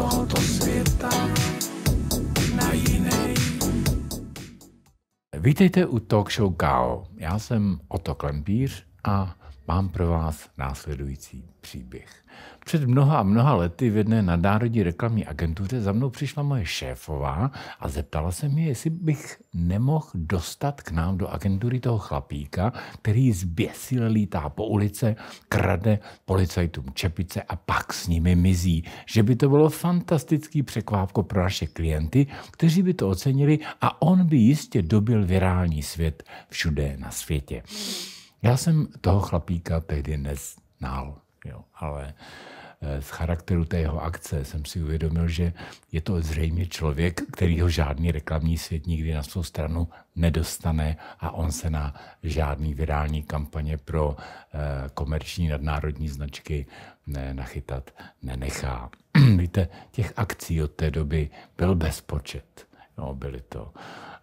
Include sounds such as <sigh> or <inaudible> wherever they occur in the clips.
tohoto světa na jiný. Vítejte u talk show GAO. Já jsem Oto Klempíř a mám pro vás následující příběh. Před mnoha a mnoha lety v jedné nadnárodní reklamní agentuře za mnou přišla moje šéfová a zeptala se mě, jestli bych nemohl dostat k nám do agentury toho chlapíka, který zběsile lítá po ulice, krade policajtům čepice a pak s nimi mizí. Že by to bylo fantastický překvápko pro naše klienty, kteří by to ocenili a on by jistě dobil virální svět všude na světě. Já jsem toho chlapíka tehdy neznal, jo, ale eh, z charakteru té jeho akce jsem si uvědomil, že je to zřejmě člověk, ho žádný reklamní svět nikdy na svou stranu nedostane a on se na žádný virální kampaně pro eh, komerční nadnárodní značky nachytat nenechá. <clears throat> Víte, těch akcí od té doby byl bezpočet. No, byly to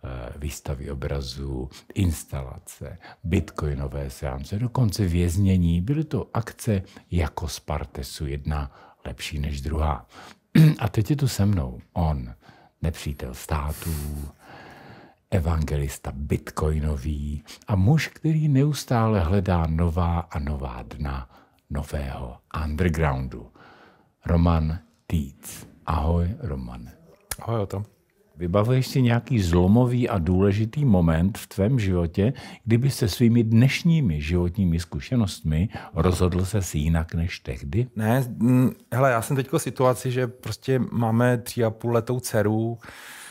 Eh, výstavy obrazů, instalace, bitcoinové seance, dokonce věznění. Byly to akce jako z Partesu, jedna lepší než druhá. <clears throat> A teď je tu se mnou on, nepřítel států, evangelista bitcoinový a muž, který neustále hledá nová a nová dna nového undergroundu. Roman Týc. Ahoj, Roman. Ahoj, Otom. Vybavuješ si nějaký zlomový a důležitý moment v tvém životě, kdyby se svými dnešními životními zkušenostmi rozhodl se si jinak než tehdy? Ne, mm, hele, já jsem teď v situaci, že prostě máme tři a půl letou dceru,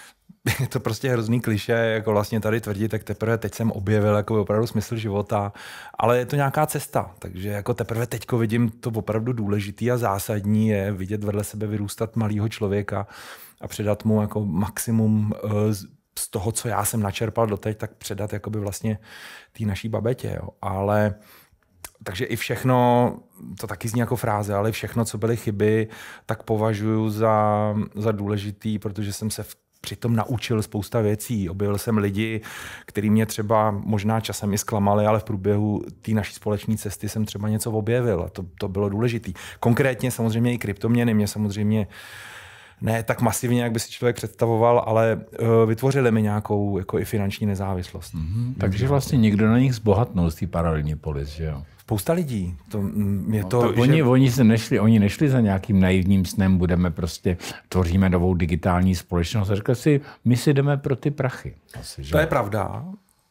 <laughs> je to prostě hrozný kliše, jako vlastně tady tvrdit, tak teprve teď jsem objevil jako opravdu smysl života, ale je to nějaká cesta, takže jako teprve teď vidím to opravdu důležitý a zásadní je vidět vedle sebe vyrůstat malého člověka, a předat mu jako maximum eh, z toho, co já jsem načerpal doteď, tak předat jakoby vlastně té naší babetě. Jo. Ale takže i všechno, to taky zní jako fráze, ale všechno, co byly chyby, tak považuji za, za důležitý, protože jsem se v přitom naučil spousta věcí. Objevil jsem lidi, který mě třeba možná časem i zklamali, ale v průběhu té naší společné cesty jsem třeba něco objevil a to, to bylo důležité. Konkrétně samozřejmě i kryptoměny mě samozřejmě uh, ne tak masivně, jak by si člověk představoval, ale uh, vytvořili mi nějakou jako i finanční nezávislost. Mm-hmm. Takže vlastně-, vlastně nikdo na nich zbohatnul z té paralelní polis, že jo? Spousta lidí. To, mm, je no, to, že... oni, oni se nešli, oni nešli za nějakým naivním snem, budeme prostě, tvoříme novou digitální společnost. A řekli si, my si jdeme pro ty prachy. Asi, že? To je pravda.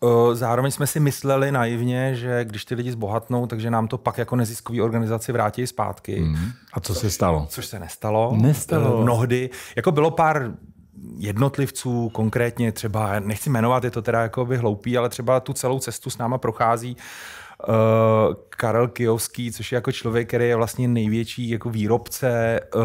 Eh, zároveň jsme si mysleli naivně, že když ty lidi zbohatnou, takže nám to pak jako neziskový organizaci vrátí zpátky. Mm. A co což, se stalo? Což se nestalo. Nestalo. Eh, mnohdy. Jako bylo pár jednotlivců konkrétně třeba, nechci jmenovat, je to teda jako by hloupý, ale třeba tu celou cestu s náma prochází uh, Karel Kijovský, což je jako člověk, který je vlastně největší jako výrobce uh,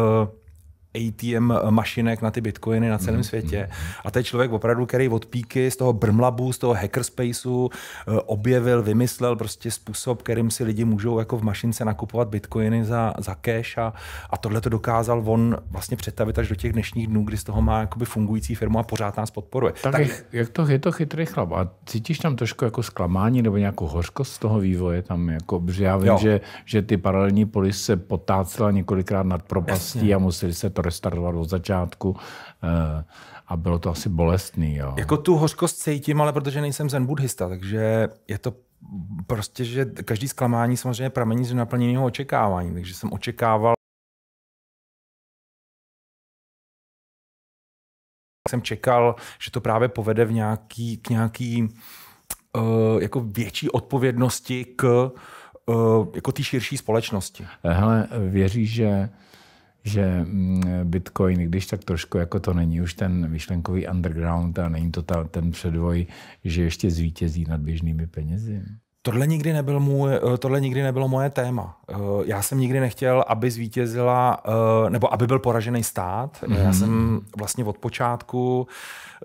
ATM mašinek na ty bitcoiny na celém mm, světě. Mm. A to je člověk opravdu, který od píky z toho brmlabu, z toho hackerspaceu eh, objevil, vymyslel prostě způsob, kterým si lidi můžou jako v mašince nakupovat bitcoiny za, za cash a, a tohle to dokázal on vlastně představit až do těch dnešních dnů, kdy z toho má jakoby fungující firmu a pořád nás podporuje. Tak, tak... jak to, je to chytrý chlap. A cítíš tam trošku jako zklamání nebo nějakou hořkost z toho vývoje? Tam jako, že já vím, že, že ty paralelní polis se potácela několikrát nad propastí Jasně. a museli se to to restartovat od začátku eh, a bylo to asi bolestný. Jo. Jako tu hořkost cítím, ale protože nejsem zen buddhista, takže je to prostě, že každý zklamání samozřejmě pramení z naplněného očekávání, takže jsem očekával jsem čekal, že to právě povede v nějaký, k nějaký uh, jako větší odpovědnosti k uh, jako té širší společnosti. Hele, věří, že že mm, Bitcoin, když tak trošku, jako to není už ten myšlenkový underground a není to ta, ten předvoj, že ještě zvítězí nad běžnými penězi. Tohle nikdy, nebyl můj, eh, tohle nikdy nebylo moje téma. Eh, já jsem nikdy nechtěl, aby zvítězila, eh, nebo aby byl poražený stát. Mm. Já mhm. jsem vlastně od počátku,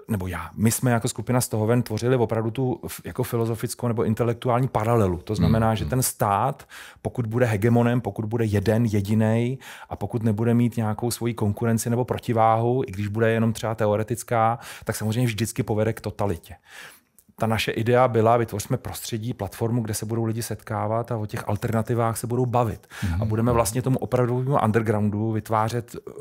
nebo já, my jsme jako skupina z toho ven tvořili opravdu tu jako filozofickou nebo intelektuální paralelu. To znamená, mm. že mhm. ten stát, pokud bude hegemonem, pokud bude jeden jediný a pokud nebude mít nějakou svoji konkurenci nebo protiváhu, i když bude jenom třeba teoretická, tak samozřejmě vždycky povede k totalitě ta naše idea byla, vytvořme prostředí, platformu, kde se budou lidi setkávat a o těch alternativách se budou bavit. Mm-hmm. A mhm. budeme vlastně tomu opravdovému undergroundu vytvářet eh,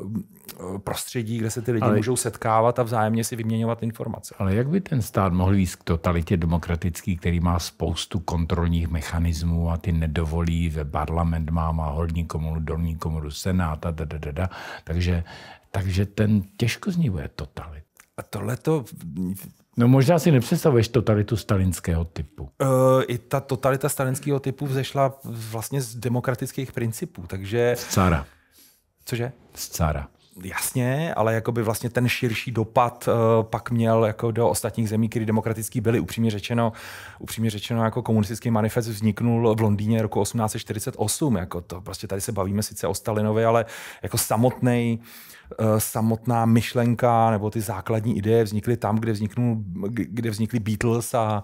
eh, prostředí, kde se ty lidi ale, můžou setkávat a vzájemně si vyměňovat informace. Ale jak by ten stát mohl jít k totalitě demokratický, který má spoustu kontrolních mechanismů a ty nedovolí, ve parlament má, má horní komoru, dolní komoru, senát a da, da, da, da. Takže, takže ten těžko z ní bude totalit. A tohle to No možná si nepředstavuješ totalitu stalinského typu. E, I ta totalita stalinského typu vzešla vlastně z demokratických principů, takže... Z cara. Cože? Z cara. Jasně, ale jakoby vlastně ten širší dopad uh, pak měl jako do ostatních zemí, které demokratický byly. Upřímně řečeno, upřímně řečeno, jako komunistický manifest vzniknul v Londýně roku 1848. Jako to, prostě tady se bavíme sice o Stalinovi, ale jako samotný uh, Eh, samotná myšlenka nebo ty základní ideje vznikly tam, kde, vzniknul, kde vznikly Beatles a...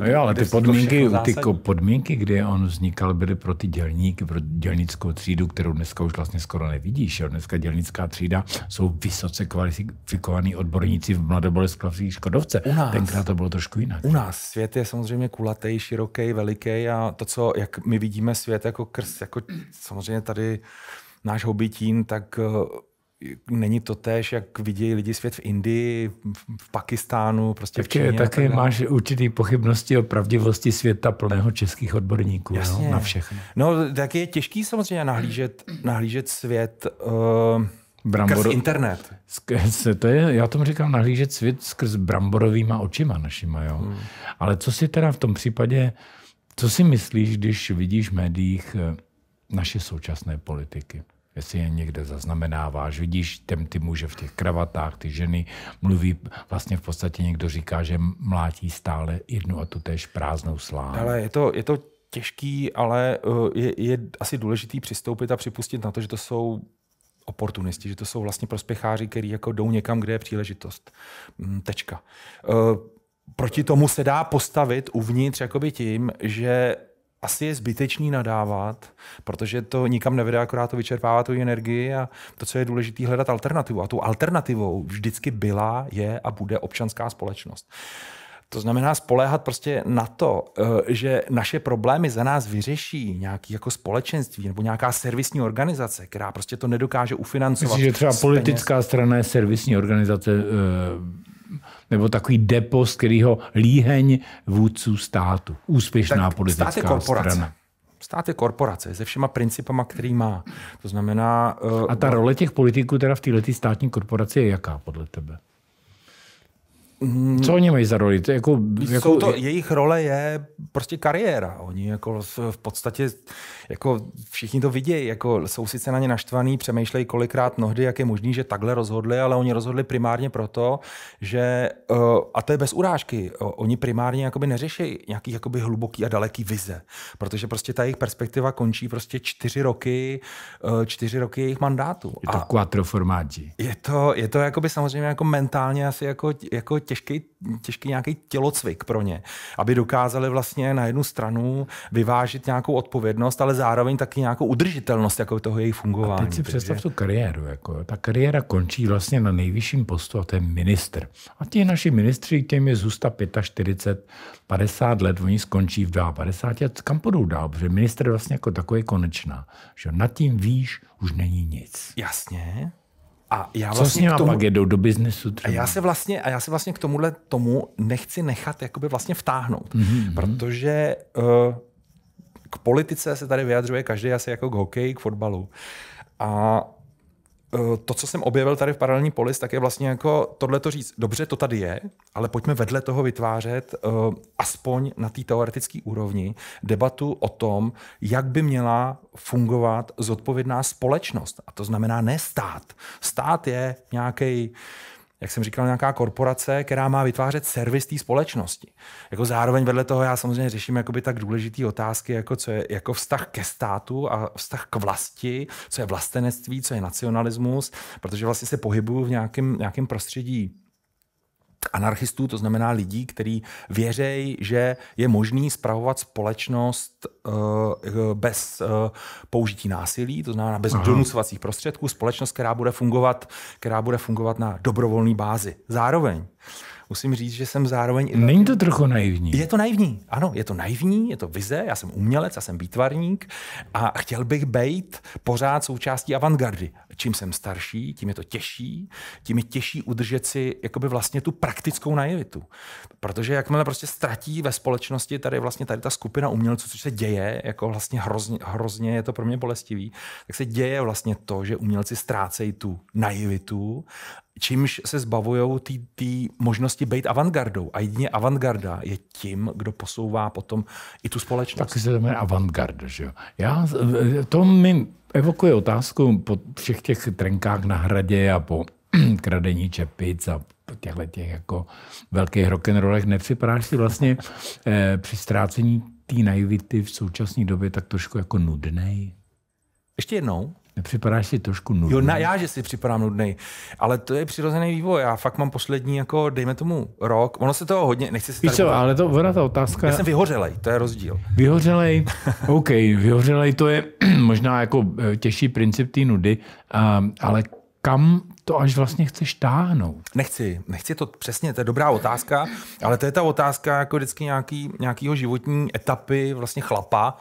No jo, ale ty podmínky, ty podmínky, kde on vznikal, byly pro ty dělníky, pro dělnickou třídu, kterou dneska už vlastně skoro nevidíš. Jo. Dneska dělnická třída jsou vysoce kvalifikovaní odborníci v mladoboleslavských Škodovce. U nás, Tenkrát to bylo trošku jinak. U nás svět je samozřejmě kulatý, široký, veliký a to, co, jak my vidíme svět jako krs, jako samozřejmě tady náš hobitín, tak eh, není to též, jak vidějí lidi svět v Indii, v Pakistánu, prostě taky, v Číně. Taky máš určitý pochybnosti o pravdivosti světa plného českých odborníků Jasně. No, na všechno. No, tak je těžký samozřejmě nahlížet, nahlížet svět uh, Brambor... skrz internet. Skrz, to je, já tomu říkám nahlížet svět skrz bramborovýma očima našima. Jo? Hmm. Ale co si teda v tom případě, co si myslíš, když vidíš v médiích eh, naše současné politiky? jestli je někde zaznamenáváš. Vidíš, ten ty muže v těch kravatách, ty ženy mluví, vlastně v podstatě někdo říká, že mlátí stále jednu a tu též prázdnou slávu. Ale je to, je to těžký, ale eh, je, je asi důležitý přistoupit a připustit na to, že to jsou oportunisti, že to jsou vlastně prospěcháři, kteří jako jdou někam, kde je příležitost. Mm, tečka. Eh, proti tomu se dá postavit uvnitř jakoby tím, že asi je zbytečný nadávat, protože to nikam nevede, akorát to vyčerpává tu energii a to, co je důležité, hledat alternativu. A tu alternativou vždycky byla, je a bude občanská společnost. To znamená spoléhat prostě na to, eh, že naše problémy za nás vyřeší nějaký jako společenství nebo nějaká servisní organizace, která prostě to nedokáže ufinancovat. Myslím, že třeba politická strana je servisní organizace eh, nebo takový depost, který ho líheň vůdců státu. Úspěšná tak politická stát je korporace. strana. Stát je korporace se všema principama, který má. To znamená... Uh, A ta no- role těch politiků teda v této státní korporaci je jaká podle tebe? Mm. Co oni mají za roli? To jako, jako... Jsou to, jejich role je prostě kariéra. Oni jako v podstatě, jako všichni to vidějí, jako jsou sice na ně naštvaný, přemýšlejí kolikrát mnohdy, jak je možný, že takhle rozhodli, ale oni rozhodli primárně proto, že, eh, a to je bez urážky, oni primárně jakoby neřeší nějaký jakoby hluboký a daleký vize, protože prostě ta jejich perspektiva končí prostě čtyři roky, eh, čtyři roky jejich mandátu. Je to a quattro formaggi. Je to, je to jakoby samozřejmě jako mentálně asi jako, jako těžký, těžký nějaký tělocvik pro ně, aby dokázali vlastně na jednu stranu vyvážit nějakou odpovědnost, ale zároveň taky nějakou udržitelnost jako toho jejich fungování. A teď si představ tu kariéru. Jako, ta kariéra končí vlastně na nejvyšším postu a to je minister. A ti naši ministři, těm je zůsta 45, 50 let, oni skončí v 52. A kam půjdou dál? Protože minister vlastně jako takový konečná. Že nad tím výš už není nic. Jasně. A já vlastně Co s tomu, pak jedou do biznesu třeba? A já se vlastně, a já se vlastně k tomuhle tomu nechci nechat jakoby vlastně vtáhnout, mm-hmm. protože uh, k politice se tady vyjadřuje každý asi jako k hokeji, k fotbalu. A Eh, to, co jsem objevil tady v paralelní polis, tak je vlastně jako tohle to říct, dobře, to tady je, ale pojďme vedle toho vytvářet uh, aspoň na té teoretické úrovni debatu o tom, jak by měla fungovat zodpovědná společnost. A to znamená ne stát. Stát je nějaký jak jsem říkal, nějaká korporace, která má vytvářet servis té společnosti. Jako zároveň vedle toho já samozřejmě řeším jakoby tak důležité otázky, jako co je jako vztah ke státu a vztah k vlasti, co je vlastenectví, co je nacionalismus, protože vlastně se pohybuju v nějakém, nějakém prostředí anarchistů, to znamená lidí, kteří věřejí, že je možný spravovat společnost eh, eh, bez eh, použití násilí, to znamená bez Aha. donucovacích prostředků, společnost, která bude fungovat, která bude fungovat na dobrovolné bázi. Zároveň musím říct, že jsem zároveň... Není to trochu naivní? Je to naivní, ano, je to naivní, je to vize, já jsem umělec, já jsem výtvarník a chtěl bych být pořád součástí avantgardy. Čím jsem starší, tím je to těžší, tím je těžší udržet si jakoby vlastně tu praktickou naivitu. Protože jakmile prostě ztratí ve společnosti tady vlastně tady ta skupina umělců, což se děje, jako vlastně hrozně, hrozně je to pro mě bolestivý, tak se děje vlastně to, že umělci ztrácejí tu naivitu čímž se zbavují té možnosti být avantgardou. A jedině avantgarda je tím, kdo posouvá potom i tu společnost. Tak se jmenuje avantgarda, že jo? Já, to mi evokuje otázku po všech těch trenkách na hradě a po <clears throat> kradení čepic a po těchto těch jako velkých rock'n'rollech. Nepřipadáš si vlastně eh, při ztrácení té naivity v současné době tak trošku jako nudnej? Ještě jednou. Nepřipadáš si trošku nudný? Jo, na, já, že si připadám nudný, ale to je přirozený vývoj. Já fakt mám poslední, jako dejme tomu, rok. Ono se toho hodně, nechci si co, ale to, ona ta otázka... Já jsem vyhořelej, to je rozdíl. Vyhořelej, <laughs> OK, vyhořelej, to je <clears throat> možná jako eh, těžší princip té nudy, ehm, ale kam to až vlastně chceš táhnout? Nechci, nechci to přesně, to je dobrá otázka, ale to je ta otázka jako vždycky nějaký, nějakýho životní etapy vlastně chlapa,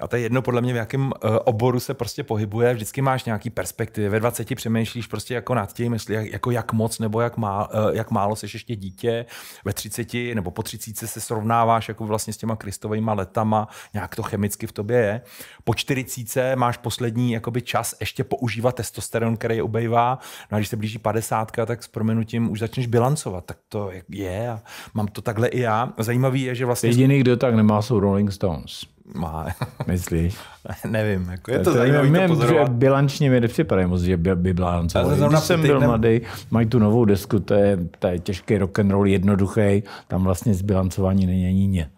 a to je jedno podle mě, v jakém eh, oboru se prostě pohybuje, vždycky máš nějaký perspektivy. Ve 20 přemýšlíš prostě jako nad tím, jestli jako jak moc nebo jak, má, eh, jak málo seš ještě dítě. Ve 30 nebo po 30 se srovnáváš jako vlastně s těma kristovými letama, nějak to chemicky v tobě je. Po 40 máš poslední jakoby čas ještě používat testosteron, který je ubejvá. No a když se blíží 50, tak s proměnutím už začneš bilancovat. Tak to je a mám to takhle i já. Zajímavý je, že vlastně... Jediný, kdo tak nemá, jsou Rolling Stones. Má. <laughs> Myslíš? Nevím, jako je to, to zajímavé to pozorovat. Bilančně mi nepřipadá moc, že by, by byla Když jsem byl mladý, mají tu novou desku, to je, to je těžký rock and roll, jednoduchý, tam vlastně zbilancování není ani ně.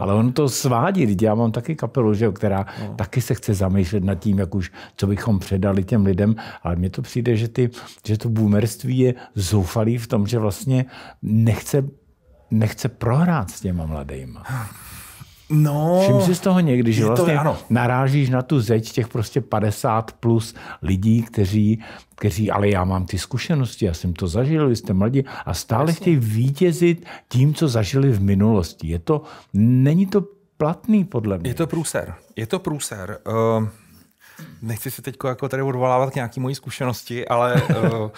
Ale on to svádí, já mám taky kapelu, že jo, která no. taky se chce zamýšlet nad tím, jak už, co bychom předali těm lidem, ale mně to přijde, že, ty, že to boomerství je zoufalý v tom, že vlastně nechce, nechce prohrát s těma mladejma. No, Všim si z toho někdy, že to, vlastně ano. narážíš na tu zeď těch prostě 50 plus lidí, kteří, kteří, ale já mám ty zkušenosti, já jsem to zažil, vy jste mladí a stále Jasně. chtějí vítězit tím, co zažili v minulosti. Je to, není to platný podle mě. Je to průser. Je to průser. Uh, nechci si teď jako tady odvolávat k nějaký mojí zkušenosti, ale uh, <laughs>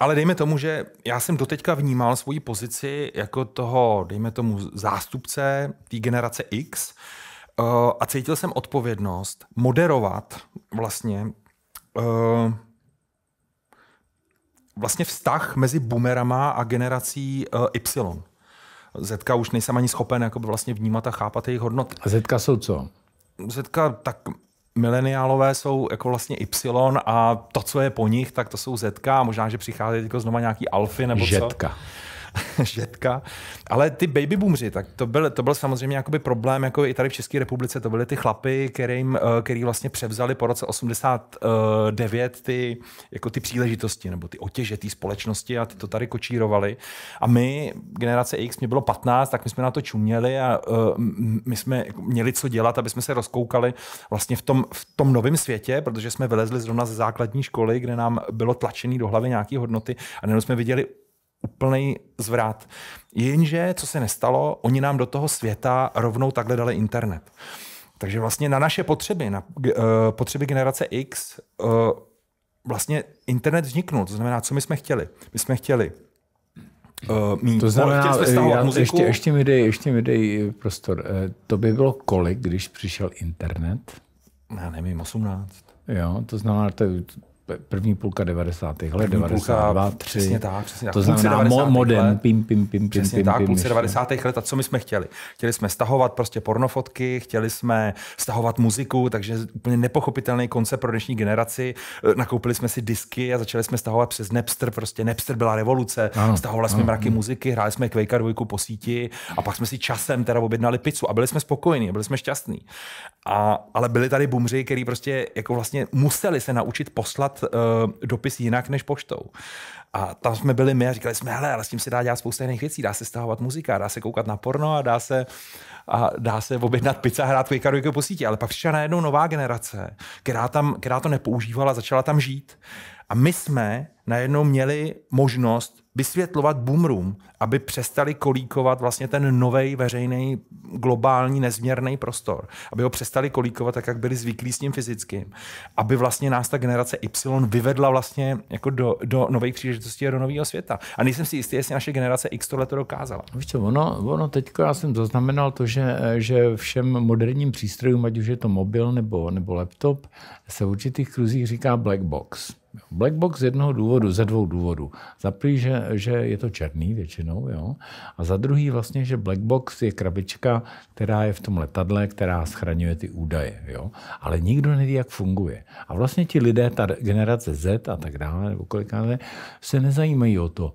Ale dejme tomu, že já jsem doteďka vnímal svoji pozici jako toho, dejme tomu, zástupce té generace X eh, a cítil jsem odpovědnost moderovat vlastně eh, vlastně vztah mezi boomerama a generací eh, Y. Zetka už nejsem ani schopen jakoby vlastně vnímat a chápat jejich hodnoty. A Zetka jsou co? Zetka tak mileniálové jsou jako vlastně Y a to, co je po nich, tak to jsou Z, a možná, že přicházejí jako znova nějaký alfy nebo Žetka. co. <laughs> žetka. Ale ty baby boomři, tak to byl, to byl samozřejmě jakoby problém, jako i tady v České republice, to byly ty chlapy, kterým, eh, který vlastně převzali po roce 89 ty, jako ty příležitosti nebo ty otěže té společnosti a ty to tady kočírovali. A my, generace X, mě bylo 15, tak my jsme na to čuměli a eh, my jsme měli co dělat, aby jsme se rozkoukali vlastně v tom, v tom novém světě, protože jsme vylezli zrovna ze základní školy, kde nám bylo tlačený do hlavy nějaké hodnoty a jenom jsme viděli úplný zvrat. Jenže, co se nestalo, oni nám do toho světa rovnou takhle dali internet. Takže vlastně na naše potřeby, na uh, potřeby generace X, uh, vlastně internet vzniknul. To znamená, co my jsme chtěli? My jsme chtěli Uh, mít. To znamená, já, ještě, ještě, mi dej, ještě mi dej prostor. To by bylo kolik, když přišel internet? Já nevím, 18. Jo, to znamená, to první půlka 90. let, 92, 3. Přesně tak, přesně tak. To znamená 90. mo- modem, let. pim, pim, pim, pim, Přesně pim, tak, půlce 90. let a co my jsme chtěli? Chtěli jsme stahovat prostě pornofotky, chtěli jsme stahovat muziku, takže úplně nepochopitelný koncept pro dnešní generaci. E, nakoupili jsme si disky a začali jsme stahovat přes Napster, prostě Napster byla revoluce, ano, stahovali ano, jsme mraky ano. muziky, hráli jsme Quake 2 po síti a pak jsme si časem teda objednali pizzu a byli jsme spokojení, byli jsme šťastní. A, ale byli tady bumři, který prostě jako vlastně museli se naučit poslat uh, dopis jinak než poštou. A tam jsme byli my a říkali jsme, hele, ale s tím se dá dělat spousta jiných věcí. Dá se stahovat muzika, dá se koukat na porno a dá se, a dá se objednat pizza a hrát karaoke po sítě. Ale pak přišla najednou nová generace, která, tam, která to nepoužívala, začala tam žít. A my jsme najednou měli možnost vysvětlovat boomrům, aby přestali kolíkovat vlastně ten nový veřejný globální nezměrný prostor, aby ho přestali kolíkovat tak, jak byli zvyklí s tím fyzickým, aby vlastně nás ta generace Y vyvedla vlastně jako do, do nových příležitostí a do nového světa. A nejsem si jistý, jestli naše generace X tohle to dokázala. Víš co, ono, ono teďko já jsem zaznamenal to, že, že všem moderním přístrojům, ať už je to mobil nebo, nebo laptop, se v určitých kruzích říká black box. Black box z jednoho důvodu, ze dvou důvodů. Za prvý, že, že je to černý většinou, jo? a za druhý vlastně, že black box je krabička, která je v tom letadle, která schraňuje ty údaje. Jo? Ale nikdo neví, jak funguje. A vlastně ti lidé, ta generace Z a tak dále, nebo kolikáte, se nezajímají o to,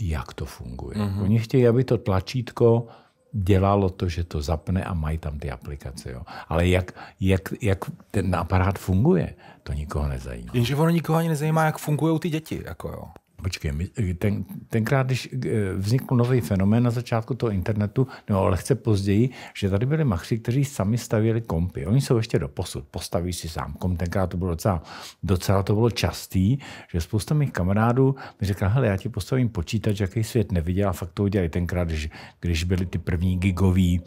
jak to funguje. Mm-hmm. Oni chtějí, aby to tlačítko dělalo to, že to zapne a mají tam ty aplikace. Jo. Ale jak, jak, jak ten aparát funguje, to nikoho nezajímá. Jenže ono nikoho ani nezajímá, jak fungují ty děti. Jako jo. Počkej, eh, ten, tenkrát, když eh, vznikl nový fenomén na začátku toho internetu, nebo lehce později, že tady byli machři, kteří sami stavěli kompy. Oni jsou ještě do posud, postaví si sám kom. Tenkrát to bylo docela, docela to bylo častý, že spousta mých kamarádů mi řekla, hele, já ti postavím počítač, jaký svět neviděl a fakt to udělali tenkrát, když, když byly ty první gigový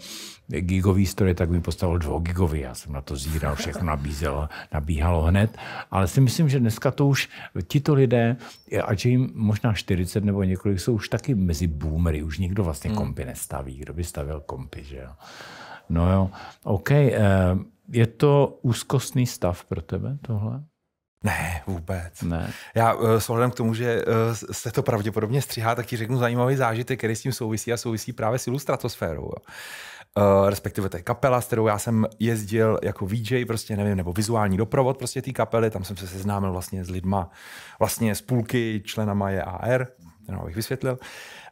gigový stroj, tak mi postavil dvougigový. Já jsem na to zíral, všechno nabízelo, nabíhalo hned. Ale si myslím, že dneska to už tito lidé, ať jim možná 40 nebo několik, jsou už taky mezi boomery. Už nikdo vlastně hmm. kompy nestaví. Kdo by stavil kompy, že jo? No jo, OK. Eh, je to úzkostný stav pro tebe tohle? Ne, vůbec. Ne. Já eh, s ohledem k tomu, že eh, se to pravděpodobně střihá, tak ti řeknu zajímavý zážitek, který s tím souvisí a souvisí právě s ilustratosférou. Jo. Eh, respektive to je kapela, s kterou já jsem jezdil jako VJ, prostě nevím, nebo vizuální doprovod prostě té kapely, tam jsem se seznámil vlastně s lidma, vlastně z půlky členama je AR, jenom bych vysvětlil.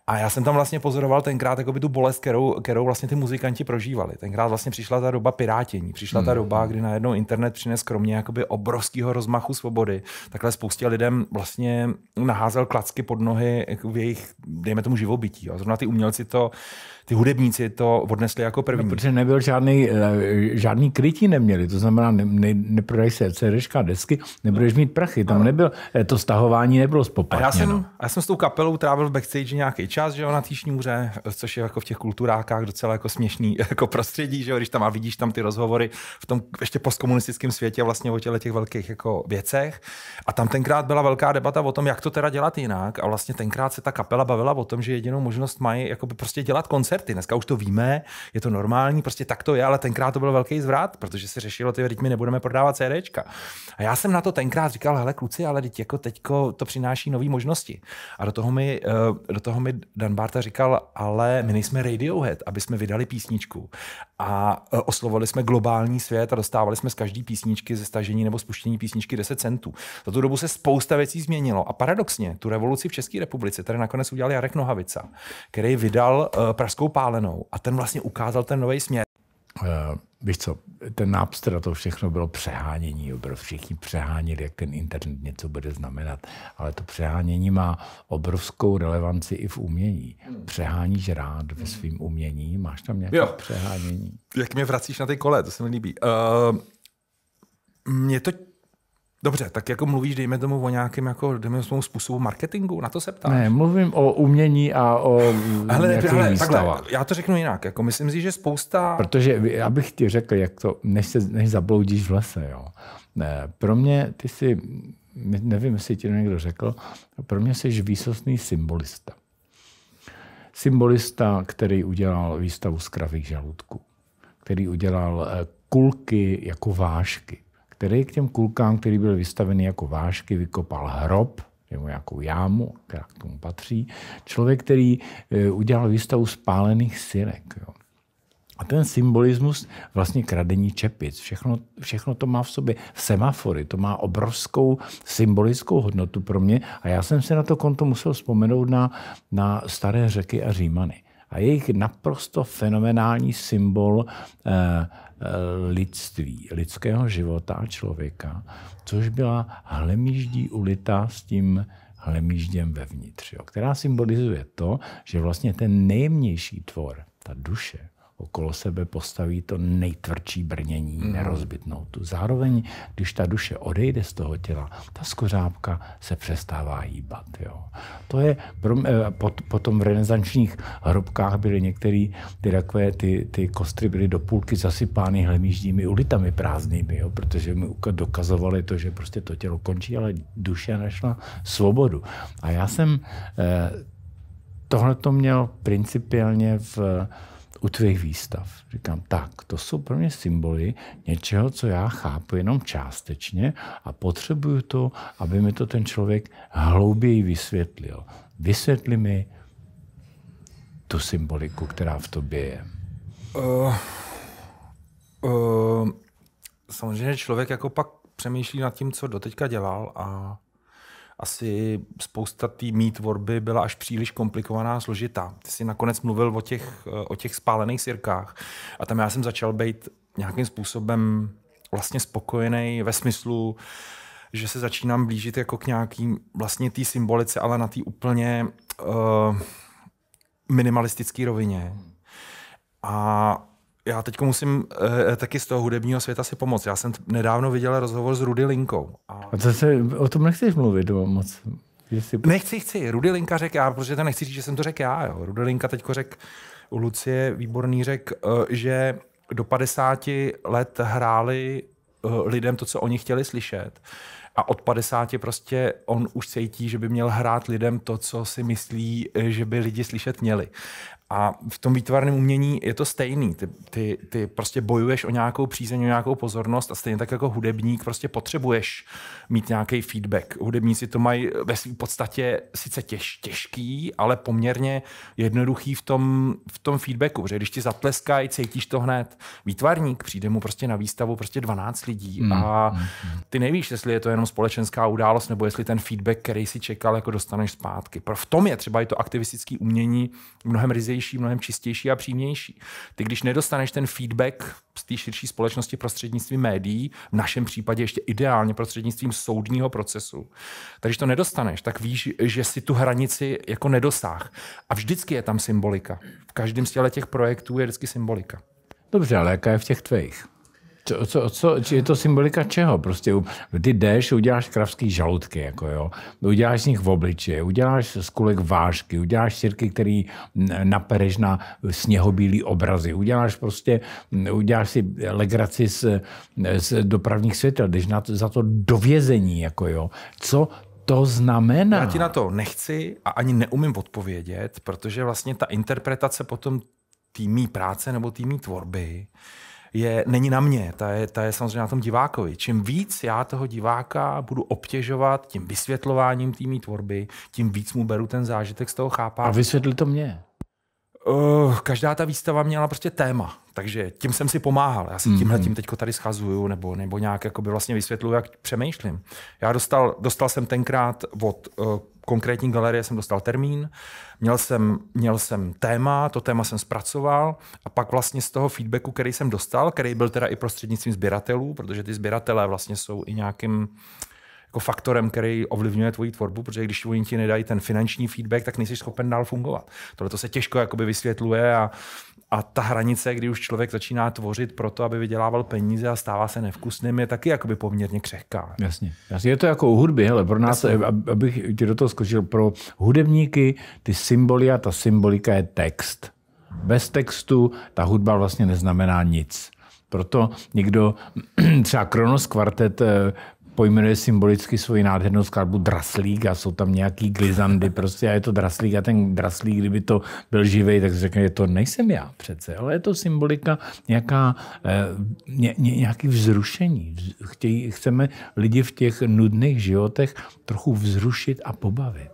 A já jsem tam vlastně pozoroval tenkrát jakoby tu bolest, kterou, kterou vlastně ty muzikanti prožívali. Tenkrát vlastně přišla ta doba pirátění, přišla ta hmm. doba, kdy najednou internet přines kromě jakoby obrovského rozmachu svobody, takhle spoustě lidem vlastně naházel klacky pod nohy v jejich, dejme tomu, živobytí. A zrovna ty umělci to ty hudebníci to odnesli jako první. No, protože nebyl žádný, eh, žádný krytí neměli, to znamená, ne, ne, neprodají se CDčka, desky, nebudeš mít prachy, tam nebyl, eh, to stahování nebylo spoplatněno. A já jsem, já jsem s tou kapelou trávil v backstage nějaký čas, že jo, na té šňůře, což je jako v těch kulturákách docela jako směšný <laughs> jako prostředí, že jo, když tam a vidíš tam ty rozhovory v tom ještě postkomunistickém světě vlastně o těle těch velkých jako věcech. A tam tenkrát byla velká debata o tom, jak to teda dělat jinak. A vlastně tenkrát se ta kapela bavila o tom, že jedinou možnost mají jako prostě dělat koncert koncerty. Dneska už to víme, je to normální, prostě tak to je, ale tenkrát to byl velký zvrat, protože se řešilo, ty my nebudeme prodávat CDčka. A já jsem na to tenkrát říkal, hele kluci, ale teď jako teďko to přináší nové možnosti. A do toho mi, eh, do toho mi Dan Barta říkal, ale my nejsme Radiohead, aby jsme vydali písničku a eh, oslovali jsme globální svět a dostávali jsme z každé písničky ze stažení nebo spuštění písničky 10 centů. Za tu dobu se spousta věcí změnilo a paradoxně tu revoluci v České republice tady nakonec udělal Jarek Nohavica, který vydal eh, Pražskou horskou pálenou. A ten vlastně ukázal ten nový směr. Uh, víš co, ten a to všechno bylo přehánění, jo, bylo všichni přeháněli, jak ten internet něco bude znamenat, ale to přehánění má obrovskou relevanci i v umění. Hmm. Přeháníš rád ve hmm. svým umění, máš tam nějaké jo. přehánění. Jak mě vracíš na ty kole, to se mi líbí. Uh, mě to Dobře, tak jako mluvíš, dejme tomu, o nějakém jako, způsobu marketingu, na to se ptáš? Ne, mluvím o umění a o hele, mm, hele, takhle, Já to řeknu jinak, jako myslím si, že spousta... Protože já bych ti řekl, jak to, než, se, než zabloudíš v lese, jo. Ne, pro mě ty jsi, nevím, jestli ti to někdo řekl, pro mě jsi výsostný symbolista. Symbolista, který udělal výstavu z kravých žaludků, který udělal eh, kulky jako vážky, který k těm kulkám, který byl vystavený jako vážky, vykopal hrob nebo nějakou jámu, která k tomu patří. Člověk, který e, udělal výstavu spálených syrek. Jo. A ten symbolismus vlastně kradení čepic, všechno, všechno to má v sobě. Semafory, to má obrovskou symbolickou hodnotu pro mě. A já jsem se na to konto musel vzpomenout na, na staré řeky a římany. A jejich naprosto fenomenální symbol eh, Eh, lidství, lidského života a člověka, což byla hlemíždí ulita s tím hlemížděm vevnitř, jo, která symbolizuje to, že vlastně ten nejmější tvor, ta duše, okolo sebe postaví to nejtvrdší brnění, mm. nerozbitnou tu. Zároveň, když ta duše odejde z toho těla, ta skořápka se přestává hýbat. Jo. To je, eh, potom v renesančních hrobkách byly některé ty rakve, ty, ty kostry byly do půlky zasypány hlemížními ulitami prázdnými, jo, protože mi dokazovali to, že prostě to tělo končí, ale duše našla svobodu. A já jsem eh, tohle to měl principiálně v u tvých výstav. Říkám, tak, to jsou pro mě symboly něčeho, co já chápu jenom částečně a potřebuju to, aby mi to ten člověk hlouběji vysvětlil. Vysvětli mi tu symboliku, která v tobě je. Uh, uh, samozřejmě člověk jako pak přemýšlí nad tím, co doteďka dělal a asi spousta té mý tvorby byla až příliš komplikovaná a složitá. Ty jsi nakonec mluvil o těch, o těch spálených sirkách a tam já jsem začal být nějakým způsobem vlastně spokojený ve smyslu, že se začínám blížit jako k nějakým vlastně té symbolice, ale na té úplně uh, minimalistické rovině. A já teď musím e, taky z toho hudebního světa si pomoct. Já jsem nedávno viděl rozhovor s Rudy Linkou. A, a to se, o tom nechceš mluvit moc. Jestli... Nechci, chci. Rudy Linka řekl já, protože to nechci říct, že jsem to řekl já. Jo. Rudy Linka teď řekl, u Lucie Výborný řekl, eh, že do 50 let hráli lidem to, co oni chtěli slyšet. A od 50 prostě on už cítí, že by měl hrát lidem to, co si myslí, že by lidi slyšet měli. A v tom výtvarném umění je to stejný. Ty, ty, ty prostě bojuješ o nějakou přízeň, o nějakou pozornost a stejně tak jako hudebník prostě potřebuješ mít nějaký feedback. Hudebníci to mají ve své podstatě sice těž, těžký, ale poměrně jednoduchý v tom, v tom feedbacku, že když ti zatleskají, cítíš to hned. Výtvarník přijde mu prostě na výstavu prostě 12 lidí mm, a mm, mm. ty nevíš, jestli je to jenom společenská událost nebo jestli ten feedback, který si čekal, jako dostaneš zpátky. V tom je třeba i to aktivistické umění mnohem rizí jednodušší, mnohem čistější a přímější. Ty, když nedostaneš ten feedback z té širší společnosti prostřednictvím médií, v našem případě ještě ideálně prostřednictvím soudního procesu, když to nedostaneš, tak víš, že si tu hranici jako nedosáh. A vždycky je tam symbolika. V každém z těch projektů je vždycky symbolika. Dobře, ale jaká je v těch tvých? Co, co, co, je to symbolika čeho? Prostě ty jdeš, uděláš kravský žaludky, jako jo. uděláš z nich v obliče, uděláš z kulek vážky, uděláš sirky, který napereš na sněhobílý obrazy, uděláš prostě, uděláš si legraci z, z dopravních světel, jdeš na, za to dovězení, jako jo. Co to znamená? Já ti na to nechci a ani neumím odpovědět, protože vlastně ta interpretace potom týmí práce nebo týmí tvorby je, není na mě, ta je, ta je samozřejmě na tom divákovi. Čím víc já toho diváka budu obtěžovat tím vysvětlováním té tvorby, tím víc mu beru ten zážitek z toho chápání. A vysvětli to mě. Uh, každá ta výstava měla prostě téma, takže tím jsem si pomáhal. Já si mm-hmm. tímhle tím teďko tady schazuju nebo, nebo nějak jakoby vlastně vysvětluju, jak přemýšlím. Já dostal, dostal jsem tenkrát od uh, konkrétní galerie jsem dostal termín, měl jsem, měl jsem téma, to téma jsem zpracoval a pak vlastně z toho feedbacku, který jsem dostal, který byl teda i prostřednictvím sběratelů, protože ty sběratelé vlastně jsou i nějakým jako faktorem, který ovlivňuje tvoji tvorbu, protože když oni ti nedají ten finanční feedback, tak nejsi schopen dál fungovat. Tohle to se těžko jakoby vysvětluje a, a ta hranice, kdy už člověk začíná tvořit pro to, aby vydělával peníze a stává se nevkusným, je taky jakoby poměrně křehká. Jasně. Jasně. Je to jako u hudby, ale pro nás, Jasně. abych ti do toho skočil, pro hudebníky ty symboly a ta symbolika je text. Bez textu ta hudba vlastně neznamená nic. Proto někdo, <clears throat> třeba Kronos kvartet eh, pojmenuje symbolicky svoji nádhernou skladbu Draslík a jsou tam nějaký glizandy prostě a je to Draslík a ten Draslík, kdyby to byl živej, tak řekne, že to nejsem já přece, ale je to symbolika nějaká, eh, ně, ně, nějaký vzrušení. Chtějí, chceme lidi v těch nudných životech trochu vzrušit a pobavit.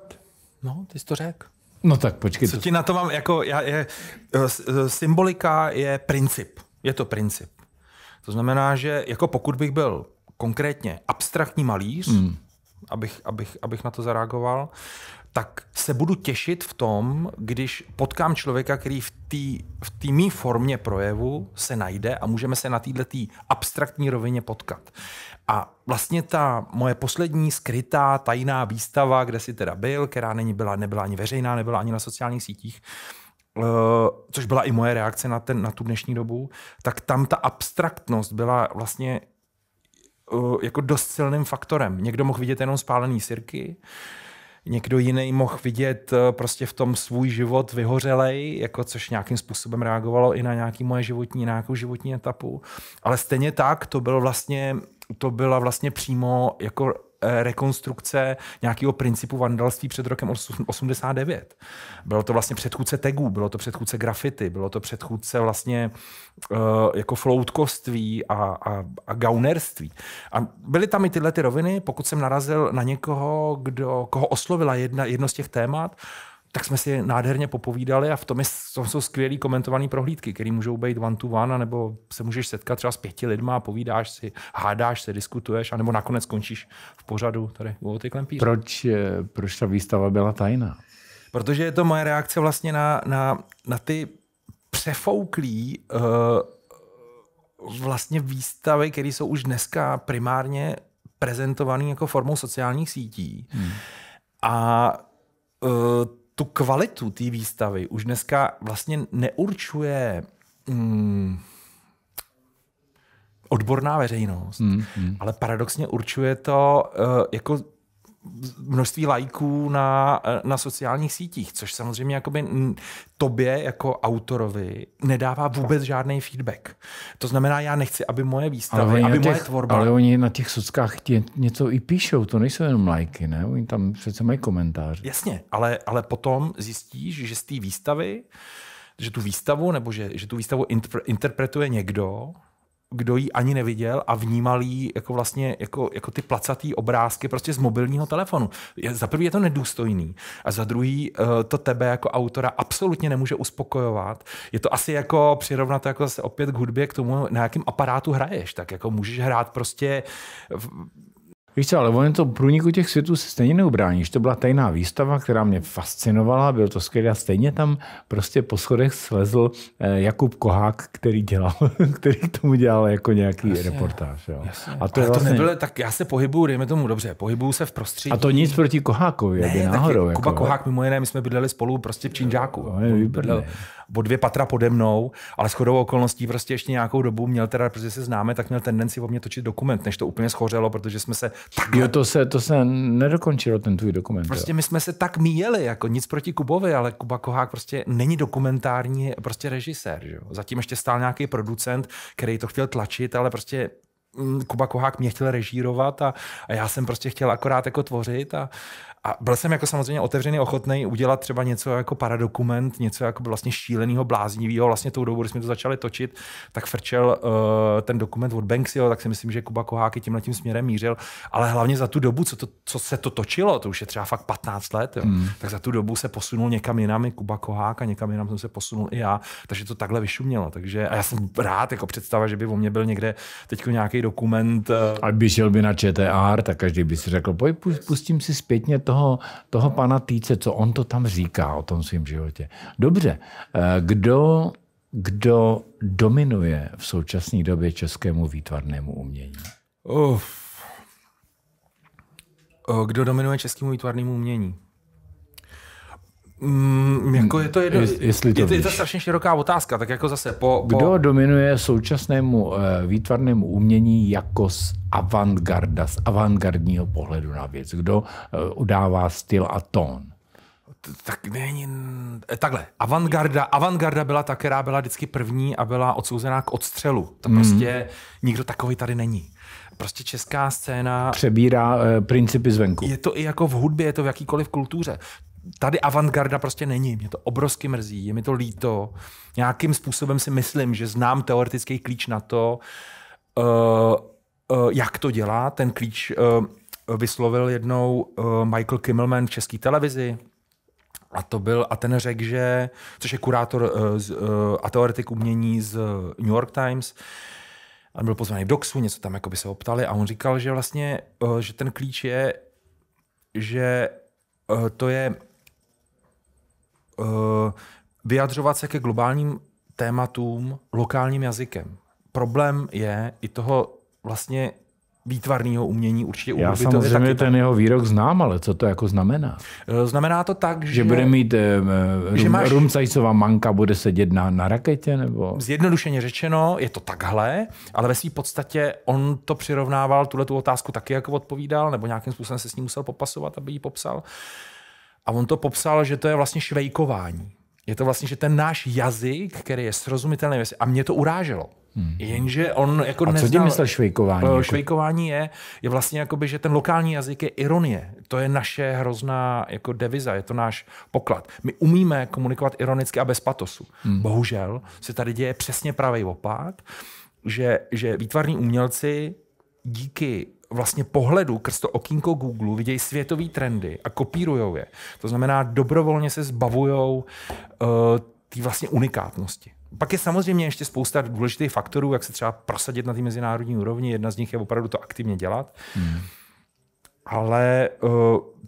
No, ty jsi to řekl. No tak počkej. Co ti na to mám, jako já, je, eh, eh, symbolika je princip. Je to princip. To znamená, že jako pokud bych byl konkrétně abstraktní malíř, hmm. abych, abych, abych na to zareagoval, tak se budu těšit v tom, když potkám člověka, který v té v mý formě projevu se najde a můžeme se na této abstraktní rovině potkat. A vlastně ta moje poslední skrytá tajná výstava, kde si teda byl, která není byla, nebyla ani veřejná, nebyla ani na sociálních sítích, eh, což byla i moje reakce na, ten, na tu dnešní dobu, tak tam ta abstraktnost byla vlastně Uh, jako dost silným faktorem. Někdo mohl vidět jenom spálený sirky, někdo jiný mohl vidět uh, prostě v tom svůj život vyhořelej, jako což nějakým způsobem reagovalo i na nějaký moje životní, nějakou životní etapu. Ale stejně tak to bylo vlastně to byla vlastně přímo jako Eh, rekonstrukce nějakého principu vandalství před rokem 89. Bylo to vlastně předchůdce tagů, bylo to předchůdce grafity, bylo to předchůdce vlastně eh, jako floutkoství a, a, a gaunerství. A byly tam i tyhle ty roviny, pokud jsem narazil na někoho, kdo, koho oslovila jedna, jedno z těch témat, tak jsme si nádherně popovídali a v tom, je, tom jsou skvělý komentované prohlídky, které můžou být one to one, nebo se můžeš setkat třeba s pěti lidma a povídáš si, hádáš se, diskutuješ, anebo nakonec skončíš v pořadu tady u Oty klempíře. Proč, eh, proč ta výstava byla tajná? Protože je to moje reakce vlastně na, na, na ty přefouklý uh, vlastně výstavy, které jsou už dneska primárně prezentované jako formou sociálních sítí. Hmm. A uh, tu kvalitu té výstavy už dneska vlastně neurčuje mm, odborná veřejnost, mm, mm. ale paradoxně určuje to uh, jako množství lajků na, na sociálních sítích, což samozřejmě jakoby tobě jako autorovi nedává vůbec žádný feedback. To znamená, já nechci, aby moje výstavy, aby těch, moje tvorba... Ale oni na těch sockách tě něco i píšou, to nejsou jenom lajky, ne? Oni tam přece mají komentáře. Jasně, ale, ale potom zjistíš, že z té výstavy že tu výstavu, nebo že, že tu výstavu interpretuje někdo, kdo ji ani neviděl a vnímal ji jako vlastně jako, jako ty placatý obrázky prostě z mobilního telefonu. Za prvý je to nedůstojný a za druhý eh, to tebe jako autora absolutně nemůže uspokojovat. Je to asi jako přirovnat jako zase opět k hudbě, k tomu, na jakém aparátu hraješ. Tak jako můžeš hrát prostě Víš co, ale ono to průniku těch světů se stejně neubrání. To byla tajná výstava, která mě fascinovala, bylo to skvělé. Stejně tam prostě po schodech slezl eh, Jakub Kohák, který dělal, <laughs> který k tomu dělal jako nějaký jasně, reportáž. Jo. A to, ale vlastně... to nebylo, tak já se pohybuju, dejme tomu dobře, pohybuju se v prostředí. A to nic proti Kohákovi, ne, náhodou. Kuba jako, Kuba Kohák, mimo jiné, my jsme bydleli spolu prostě v Činžáku. Bydlel o dvě patra pode mnou, ale shodou okolností prostě ještě nějakou dobu měl teda, protože se známe, tak měl tendenci o mě točit dokument, než to úplně schořelo, protože jsme se tak... Jo, to se, to se nedokončilo, ten tvůj dokument. Prostě jo. my jsme se tak míjeli, jako nic proti Kubovi, ale Kuba Kohák prostě není dokumentární prostě režisér. Že? Zatím ještě stál nějaký producent, který to chtěl tlačit, ale prostě mm, Kuba Kohák mě chtěl režírovat a, a já jsem prostě chtěl akorát jako tvořit a, a byl jsem jako samozřejmě otevřený, ochotný udělat třeba něco jako paradokument, něco jako vlastně šíleného, bláznivého. Vlastně tou dobu, kdy jsme to začali točit, tak frčel uh, ten dokument od Banksyho, tak si myslím, že Kuba Koháky tímhle tím směrem mířil. Ale hlavně za tu dobu, co, to, co se to točilo, to už je třeba fakt 15 let, jo, hmm. tak za tu dobu se posunul někam jinam i Kuba Kohák a někam jinam jsem se posunul i já, takže to takhle vyšumělo. Takže a já jsem rád, jako představa, že by o mě byl někde teď nějaký dokument. Uh... Eh, a by šel by na ČTR, tak každý by si řekl, pojď, pustím si zpětně toho toho, toho pana Týce, co on to tam říká o tom svém životě. Dobře, eh, kdo, kdo dominuje v současné době českému výtvarnému umění? Uf. Eh, kdo dominuje českému výtvarnému umění? Mm, jako je to jedno, jestli to je, to, je to strašně široká otázka, tak jako zase po... po... Kdo dominuje současnému eh, výtvarnému umění jako z avantgarda, z avantgardního pohledu na věc? Kdo eh, udává styl a tón? tak není... Eh, takhle, avantgarda, avantgarda byla ta, která byla vždycky první a byla odsouzená k odstřelu. To mhm. prostě mm. nikdo takový tady není. Prostě česká scéna... Přebírá uh, principy zvenku. Je to i jako v hudbě, je to v jakýkoliv kultuře tady avantgarda prostě není. Mě to obrovsky mrzí, je mi to líto. Nějakým způsobem si myslím, že znám teoretický klíč na to, uh, uh, jak to dělá. Ten klíč uh, vyslovil jednou uh, Michael Kimmelman v české televizi. A to byl, a ten řekl, že, což je kurátor uh, z, uh, a teoretik umění z New York Times, a byl pozvaný v Doxu, něco tam jako by se optali a on říkal, že vlastně, uh, že ten klíč je, že to je Eh, vyjadřovat se ke globálním tématům lokálním jazykem. Problém je i toho vlastně výtvarného umění určitě Já samozřejmě ten jeho výrok znám, ale co to jako znamená? Eh, znamená to tak, že... Že bude mít eh, rum, máš... manka, bude sedět na, na raketě? nebo? Zjednodušeně řečeno, je to takhle, ale ve své podstatě on to přirovnával, tuhle tu otázku taky jako odpovídal, nebo nějakým způsobem se s ním musel popasovat, aby ji popsal. Uh, a on to popsal, že to je vlastně švejkování. Je to vlastně, že ten náš jazyk, který je srozumitelný, a mě to uráželo. Hmm. Jenže on jako A neznal, co tím myslel švejkování? Eh, jako? Švejkování je, je vlastně jakoby, že ten lokální jazyk je ironie. To je naše hrozná jako deviza, je to náš poklad. My umíme komunikovat ironicky a bez patosu. Hmm. Bohužel se tady děje přesně pravý opak, že, že výtvarní umělci díky vlastně pohledu krz to okýnko Google vidějí světové trendy a kopírujou je. To znamená, dobrovolně se zbavujou uh, eh, té vlastně unikátnosti. Pak je samozřejmě ještě spousta důležitých faktorů, jak se třeba prosadit na té mezinárodní úrovni. Jedna z nich je opravdu to aktivně dělat. Hmm ale uh,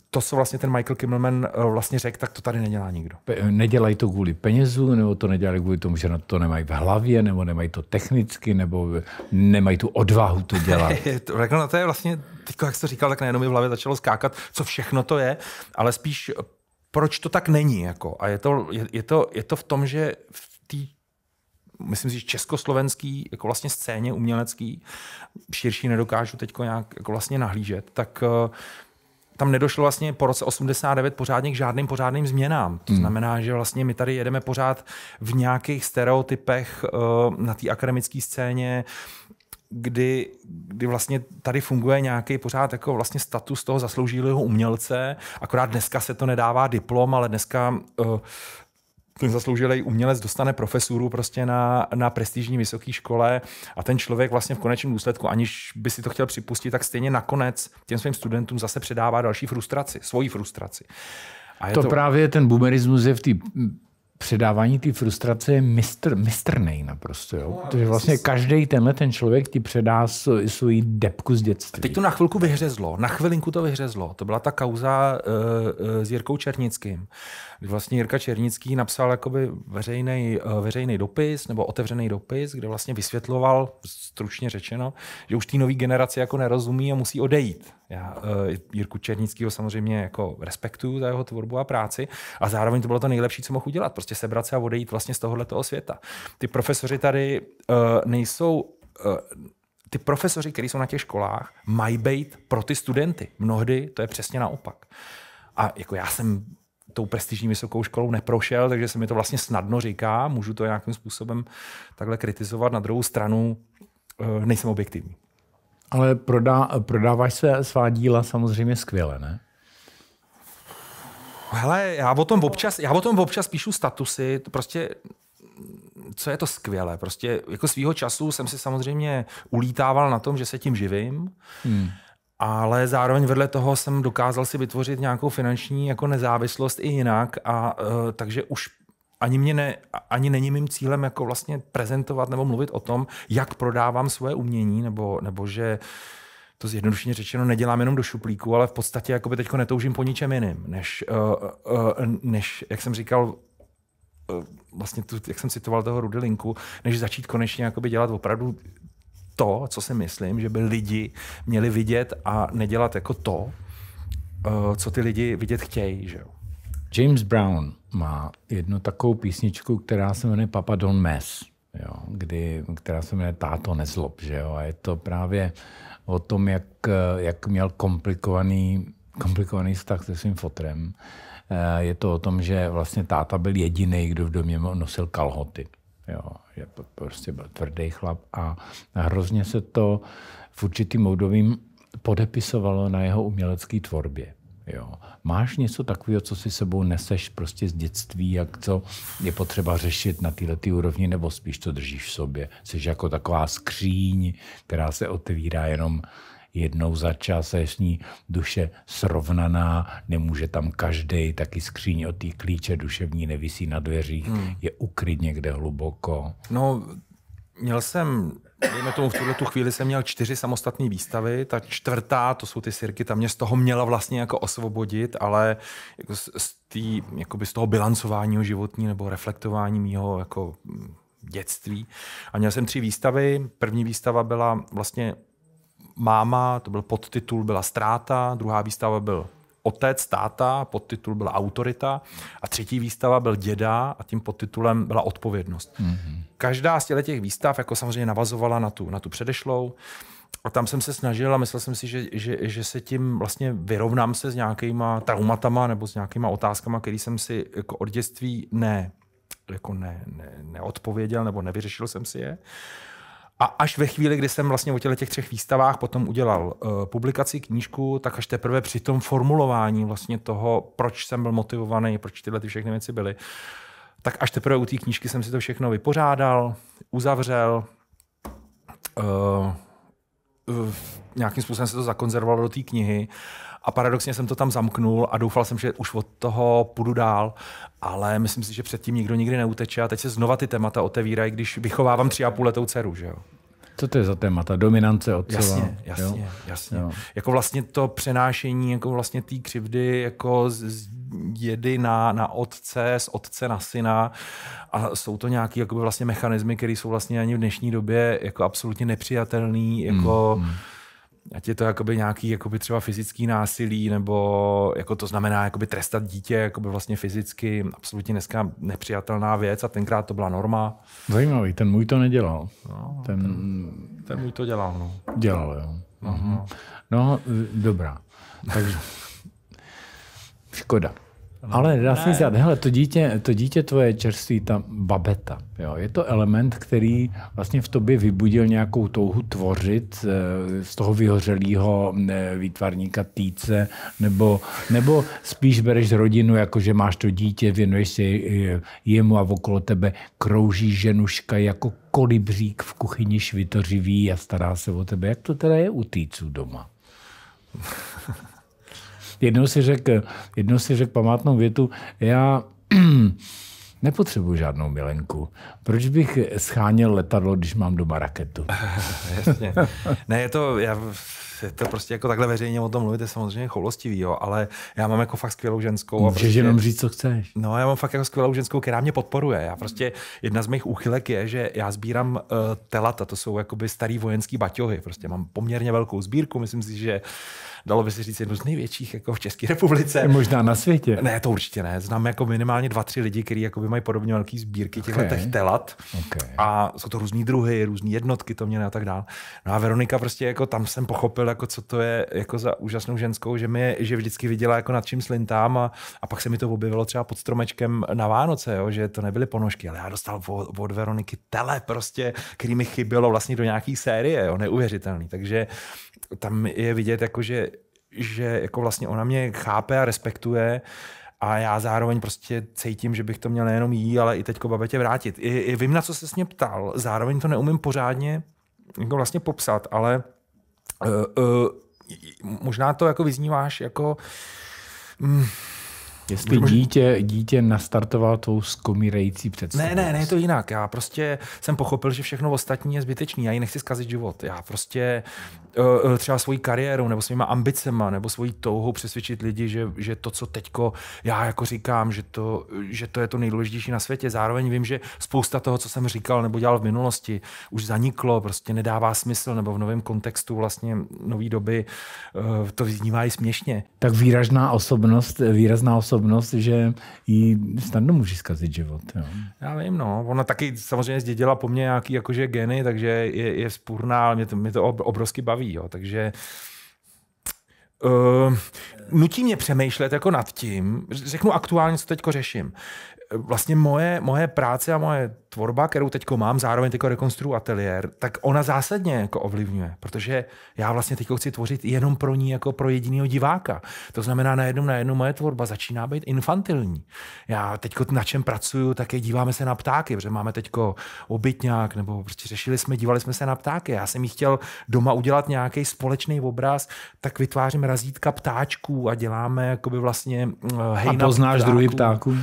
to, co vlastně ten Michael Kimmelman uh, vlastně řekl, tak to tady nedělá nikdo. Pe- nedělají to kvůli penězu, nebo to nedělají kvůli tomu, že na to nemají v hlavě, nebo nemají to technicky, nebo nemají tu odvahu to dělat. <laughs> to, jako, no, to je vlastně, teď, jak jsi to říkal, tak najednou mi v hlavě začalo skákat, co všechno to je, ale spíš eh, proč to tak není. Jako. A je to, je, je, to, je to v tom, že v té myslím si, že československý jako vlastně scéně umělecký, širší nedokážu teď nějak jako vlastně nahlížet, tak eh, tam nedošlo vlastně po roce 89 pořádně k žádným pořádným změnám. To hmm. znamená, že vlastně my tady jedeme pořád v nějakých stereotypech eh, na té akademické scéně, kdy, kdy vlastně tady funguje nějaký pořád jako vlastně status toho zasloužilého umělce, akorát dneska se to nedává diplom, ale dneska uh, ten zasloužilý umělec dostane profesuru prostě na, na prestižní vysoké škole a ten člověk vlastně v konečném důsledku, aniž by si to chtěl připustit, tak stejně nakonec těm svým studentům zase předává další frustraci, svoji frustraci. A je to, to právě ten boomerismus je v té předávání té frustrace je mistr, mistrnej naprosto. Jo? No, Protože vlastně každý tenhle ten člověk ti předá svoji depku z dětství. A teď to na chvilku vyhřezlo. Na chvilinku to vyhřezlo. To byla ta kauza uh, uh, s Jirkou Černickým vlastně Jirka Černický napsal jakoby veřejný, eh, veřejný dopis nebo otevřený dopis, kde vlastně vysvětloval, stručně řečeno, že už té nové generace jako nerozumí a musí odejít. Já eh, Jirku Černického samozřejmě jako respektuju za jeho tvorbu a práci a zároveň to bylo to nejlepší, co mohl udělat. Prostě sebrat se a odejít vlastně z tohohle toho světa. Ty profesoři tady eh, nejsou ty profesoři, kteří jsou na těch školách, mají být pro ty studenty. Mnohdy to je přesně naopak. A jako já jsem tou prestižní vysokou školou neprošel, takže se mi to vlastně snadno říká, můžu to nějakým způsobem takhle kritizovat. Na druhou stranu eh, nejsem objektivní. Ale prodá, prodáváš se svá díla samozřejmě skvěle, ne? Hele, já o tom občas, já o tom občas píšu statusy, to prostě co je to skvělé. Prostě jako svýho času jsem si samozřejmě ulítával na tom, že se tím živím. Hmm ale zároveň vedle toho jsem dokázal si vytvořit nějakou finanční jako nezávislost i jinak a uh, takže už ani, mě ne, ani není mým cílem jako vlastně prezentovat nebo mluvit o tom, jak prodávám svoje umění, nebo, nebo že to zjednodušeně řečeno nedělám jenom do šuplíku, ale v podstatě jakoby teďko netoužím po ničem jiným, než, uh, uh, než jak jsem říkal, uh, vlastně tu, jak jsem citoval toho Rudy Linku, než začít konečně dělat opravdu to, co si myslím, že by lidi měli vidět a nedělat jako to, eh, co ty lidi vidět chtějí. Že? James Brown má jednu takovou písničku, která se jmenuje Papa Don Mess, jo, kdy, která se jmenuje Táto nezlob. Že jo? A je to právě o tom, jak, jak měl komplikovaný, komplikovaný vztah se svým fotrem. Eh, je to o tom, že vlastně táta byl jediný, kdo v domě nosil kalhoty. Jo, je prostě byl tvrdý chlap a hrozně se to v určitým moudovým podepisovalo na jeho umělecké tvorbě. Jo. Máš něco takového, co si sebou neseš prostě z dětství, jak co je potřeba řešit na této tý úrovni, nebo spíš to držíš v sobě? Jsi jako taková skříň, která se otevírá jenom jednou za čas je s ní duše srovnaná, nemůže tam každý, taky skříň od té klíče duševní nevisí na dveřích, hmm. je ukryt někde hluboko. No, měl jsem dejme tomu, v tuhle tu chvíli jsem měl čtyři samostatné výstavy, ta čtvrtá, to jsou ty sirky, ta mě z toho měla vlastně jako osvobodit, ale jako z, z, tý, jakoby z toho bilancování životní nebo reflektování mýho jako dětství. A měl jsem tři výstavy. První výstava byla vlastně máma, to byl podtitul, byla ztráta, druhá výstava byl otec, táta, podtitul byla autorita a třetí výstava byl děda a tím podtitulem byla odpovědnost. Mm-hmm. Každá z těch výstav jako samozřejmě navazovala na tu, na tu předešlou a tam jsem se snažil a myslel jsem si, že, že, že se tím vlastně vyrovnám se s nějakýma traumatama nebo s nějakýma otázkama, který jsem si jako od dětství ne, jako ne, ne, neodpověděl nebo nevyřešil jsem si je. A až ve chvíli, kdy jsem vlastně o těle těch třech výstavách potom udělal uh, publikaci, knížku, tak až teprve při tom formulování vlastně toho, proč jsem byl motivovaný, proč tyhle ty všechny věci byly, tak až teprve u té knížky jsem si to všechno vypořádal, uzavřel, uh, uh, nějakým způsobem se to zakonzervovalo do té knihy a paradoxně jsem to tam zamknul a doufal jsem, že už od toho půjdu dál, ale myslím si, že předtím nikdo nikdy neuteče a teď se znova ty témata otevírají, když vychovávám tři a půl letou dceru, že jo. Co to je za témata? Dominance otcova? Jasně, jasně, jo? jasně. Jo. Jako vlastně to přenášení jako vlastně té křivdy jako z, z dědy na, na otce, z otce na syna a jsou to nějaké jakoby vlastně mechanismy, které jsou vlastně ani v dnešní době jako absolutně nepřijatelné, jako mm, mm ať je to jakoby nějaký jakoby třeba fyzický násilí, nebo jako to znamená jakoby trestat dítě jakoby vlastně fyzicky, absolutně dneska nepřijatelná věc a tenkrát to byla norma. Zajímavý, ten můj to nedělal. No, ten, ten, ten můj to dělal. No. Dělal, jo. Aha. Mhm. No, dobrá. Takže škoda. Ale dá se říct, hele, to dítě, to dítě tvoje čerství, ta babeta, jo, je to element, který vlastně v tobě vybudil nějakou touhu tvořit eh, z toho vyhořelého eh, výtvarníka týce, nebo, nebo spíš bereš rodinu, jako že máš to dítě, věnuješ se jemu a okolo tebe krouží ženuška jako kolibřík v kuchyni švitořivý a stará se o tebe. Jak to teda je u týců doma? jednou si řekl, řek si památnou větu, já <clears throat> nepotřebuji žádnou milenku. Proč bych scháněl letadlo, když mám doma raketu? <laughs> Jasně. Ne, je to, já je to prostě jako takhle veřejně o tom mluvit je samozřejmě choulostivý, jo, ale já mám jako fakt skvělou ženskou. Můžeš prostě, jenom říct, co chceš. No, já mám fakt jako skvělou ženskou, která mě podporuje. Já prostě, jedna z mých úchylek je, že já sbírám uh, telata, to jsou jakoby starý vojenský baťohy. Prostě mám poměrně velkou sbírku, myslím si, že dalo by se říct jednu z největších jako v České republice. Možná na světě. Ne, to určitě ne. Znám jako minimálně dva, tři lidi, kteří mají podobně velké sbírky těch okay. telat. Okay. A jsou to různé druhy, různé jednotky, to mě a tak dále. No a Veronika prostě jako tam jsem pochopil, jako co to je jako za úžasnou ženskou, že mě, že vždycky viděla jako nad čím slintám a, a pak se mi to objevilo třeba pod stromečkem na Vánoce, jo, že to nebyly ponožky, ale já dostal od, od Veroniky tele prostě, který mi chybělo vlastně do nějaký série, jo, neuvěřitelný, takže tam je vidět jako, že, že jako vlastně ona mě chápe a respektuje a já zároveň prostě cítím, že bych to měl nejenom jí, ale i teďko babetě vrátit. I, i vím, na co se s mě ptal, zároveň to neumím pořádně jako vlastně popsat, ale Eh, eh, možná to jako vyzníváš jako mm, Jestli Můžu... dítě, dítě nastartoval tou skomírající představu. Ne, ne, ne, je to jinak. Já prostě jsem pochopil, že všechno ostatní je zbytečný. Já ji nechci zkazit život. Já prostě eh, eh, třeba svoji kariéru, nebo svýma ambicema nebo svojí touhou přesvědčit lidi, že, že to, co teďko já jako říkám, že to, že to je to nejdůležitější na světě. Zároveň vím, že spousta toho, co jsem říkal nebo dělal v minulosti, už zaniklo, prostě nedává smysl nebo v novém kontextu vlastně nové doby eh, to vyznívá i směšně. Tak výrazná osobnost, výrazná osobnost osobnost, že jí snadno může zkazit život. Jo. Já vím, no. Ona taky samozřejmě zdědila po mně nějaký jakože geny, takže je, je spůrná, ale mě to, mě to obrovsky baví. Jo. Takže Uh, nutí mě přemýšlet jako nad tím, řeknu aktuálně, co teď řeším vlastně moje, moje práce a moje tvorba, kterou teď mám, zároveň teď rekonstruju ateliér, tak ona zásadně jako ovlivňuje, protože já vlastně teď chci tvořit jenom pro ní jako pro jediného diváka. To znamená, najednou najednou moje tvorba začíná být infantilní. Já teď na čem pracuju, tak je díváme se na ptáky, protože máme teď obytňák, nebo prostě řešili jsme, dívali jsme se na ptáky. Já jsem jí chtěl doma udělat nějaký společný obraz, tak vytvářím razítka ptáčků a děláme jakoby vlastně eh, hejna A poznáš znáš druhý ptáků?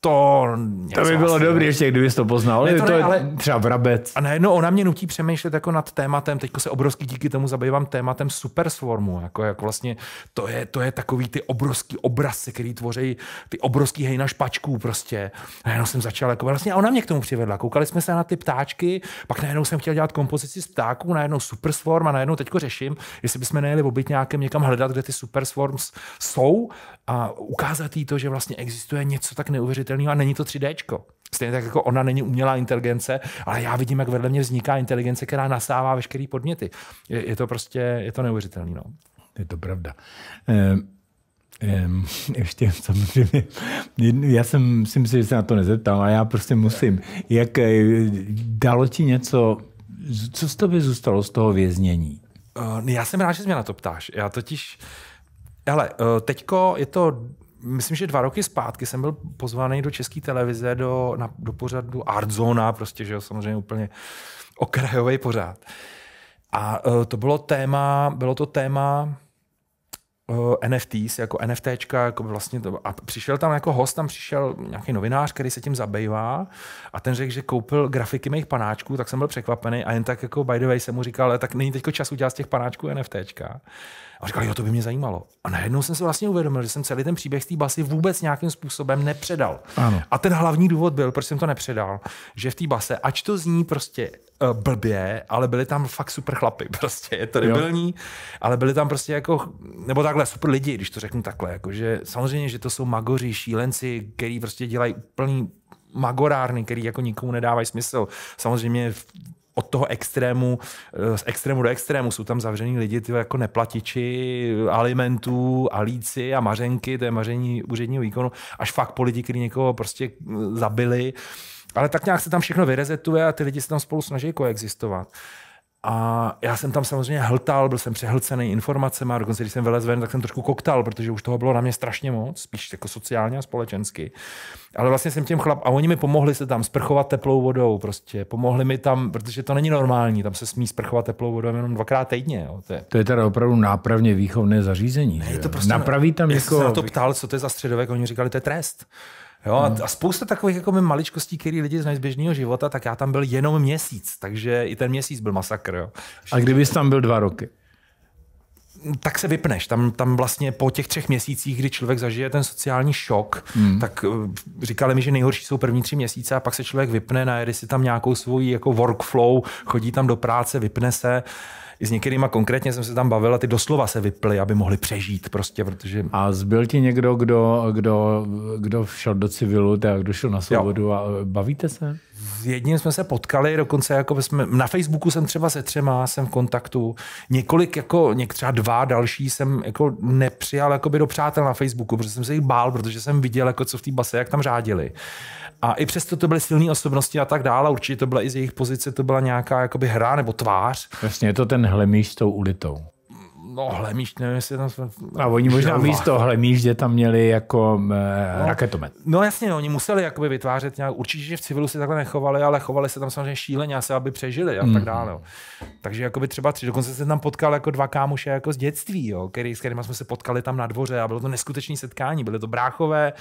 to... To by bylo dobré ještě, kdybys to poznal. Ne, to, ne, to je ale... třeba vrabec. A ne, no ona mě nutí přemýšlet jako nad tématem, teď se obrovský díky tomu zabývám tématem super swarmu, jako, jako vlastně to je, to je takový ty obrovský obrazy, který tvoří ty obrovský hejna špačků prostě. A najednou jsem začal, jako vlastně a ona mě k tomu přivedla. Koukali jsme se na ty ptáčky, pak najednou jsem chtěl dělat kompozici z ptáků, najednou swarm a najednou teďko řeším, jestli bychom nejeli nějakém někam hledat, kde ty super swarms jsou a ukázat jí to, že vlastně existuje něco tak neuvěřitelného neuvěřitelného a není to 3D. Stejně tak jako ona není umělá inteligence, ale já vidím, jak vedle mě vzniká inteligence, která nasává veškeré podněty. Je, je, to prostě, je to neuvěřitelné. No. Je to pravda. Ehm, ehm <laughs> ještě samozřejmě, já jsem si myslím, že se na to nezeptal, a já prostě musím. Jak eh, dalo ti něco, co z tebe zůstalo z toho věznění? Eh, já jsem rád, že jsi mě na to ptáš. Já totiž, hele, eh, teďko je to myslím, že dva roky zpátky jsem byl pozvaný do České televize do, na, do pořadu Artzona, prostě, že jo, samozřejmě úplně okrajový pořád. A uh, to bylo téma, bylo to téma uh, e, NFTs, jako NFTčka, jako vlastně to, a přišel tam jako host, tam přišel nějaký novinář, který se tím zabývá a ten řekl, že koupil grafiky mých panáčků, tak jsem byl překvapený a jen tak jako by the way jsem mu říkal, ale tak není teď čas udělat z těch panáčků NFTčka. A říkal, jo, to by mě zajímalo. A najednou jsem se vlastně uvědomil, že jsem celý ten příběh z té basy vůbec nějakým způsobem nepředal. Ano. A ten hlavní důvod byl, proč jsem to nepředal, že v té base, ač to zní prostě uh, blbě, ale byli tam fakt super chlapy, <laughs> prostě je to debilní, ale byli tam prostě jako, nebo takhle super lidi, když to řeknu takhle, jako, že samozřejmě, že to jsou magoři, šílenci, který prostě dělají úplný magorárny, který jako nikomu nedávají smysl. Samozřejmě od toho extrému, eh, z extrému do extrému. Jsou tam zavření lidi ty jako neplatiči, alimentů, alíci a mařenky, to je maření úředního výkonu, až fakt po lidi, kteří někoho prostě eh, zabili. Ale tak nějak se tam všechno vyrezetuje a ty lidi se tam spolu snaží koexistovat. A já jsem tam samozřejmě hltal, byl jsem přehlcený informacemi, dokonce když jsem vylez ven, tak jsem trošku koktal, protože už toho bylo na mě strašně moc, spíš jako sociálně a společensky. Ale vlastně jsem těm chlap, a oni mi pomohli se tam sprchovat teplou vodou, prostě pomohli mi tam, protože to není normální, tam se smí sprchovat teplou vodou jenom dvakrát týdně. Jo. To, je... to je teda opravdu nápravně výchovné zařízení. Ne, je to prostě, Napraví tam já jako... jsem na to ptal, co to je za středovek, oni říkali, to je trest. Jo, a, hmm. a spousta takových jako maličkostí, které lidi znají z běžného života, tak já tam byl jenom měsíc, takže i ten měsíc byl masakr. Jo. A kdybys tam byl dva roky? Mm, tak se vypneš. Tam, tam vlastně po těch třech měsících, kdy člověk zažije ten sociální šok, hmm. tak eh, říkali mi, že nejhorší jsou první tři měsíce a pak se člověk vypne, najede si tam nějakou svůj jako workflow, chodí tam do práce, vypne se i s některýma konkrétně jsem se tam bavil a ty doslova se vyply, aby mohli přežít prostě, protože... A zbyl ti někdo, kdo, kdo, kdo šel do civilu, tak kdo šel na svobodu jo. a bavíte se? S jedním jsme se potkali, dokonce jako jsme, na Facebooku jsem třeba se třema, jsem v kontaktu. Několik, jako něk, třeba dva další jsem jako nepřijal by do přátel na Facebooku, protože jsem se jich bál, protože jsem viděl, jako co v té base, jak tam řádili. A i přesto to byly silné osobnosti a tak dále, určitě to byla i z jejich pozice, to byla nějaká jakoby hra nebo tvář. Vlastně je to ten hlemíš s tou ulitou. No, hlemíš, nevím, jestli tam jsme... A oni možná Želva. místo hlemíš, kde tam měli jako eh, no, raketomet. No jasně, no, oni museli jakoby vytvářet nějak, určitě, že v civilu se takhle nechovali, ale chovali se tam samozřejmě šíleně, asi aby přežili a mm. tak dále. Mhm. Jo. Takže jakoby třeba tři, dokonce se tam potkal jako dva kámoše jako z dětství, jo, který, s kterými jsme se potkali tam na dvoře a bylo to neskutečné setkání, byly to bráchové,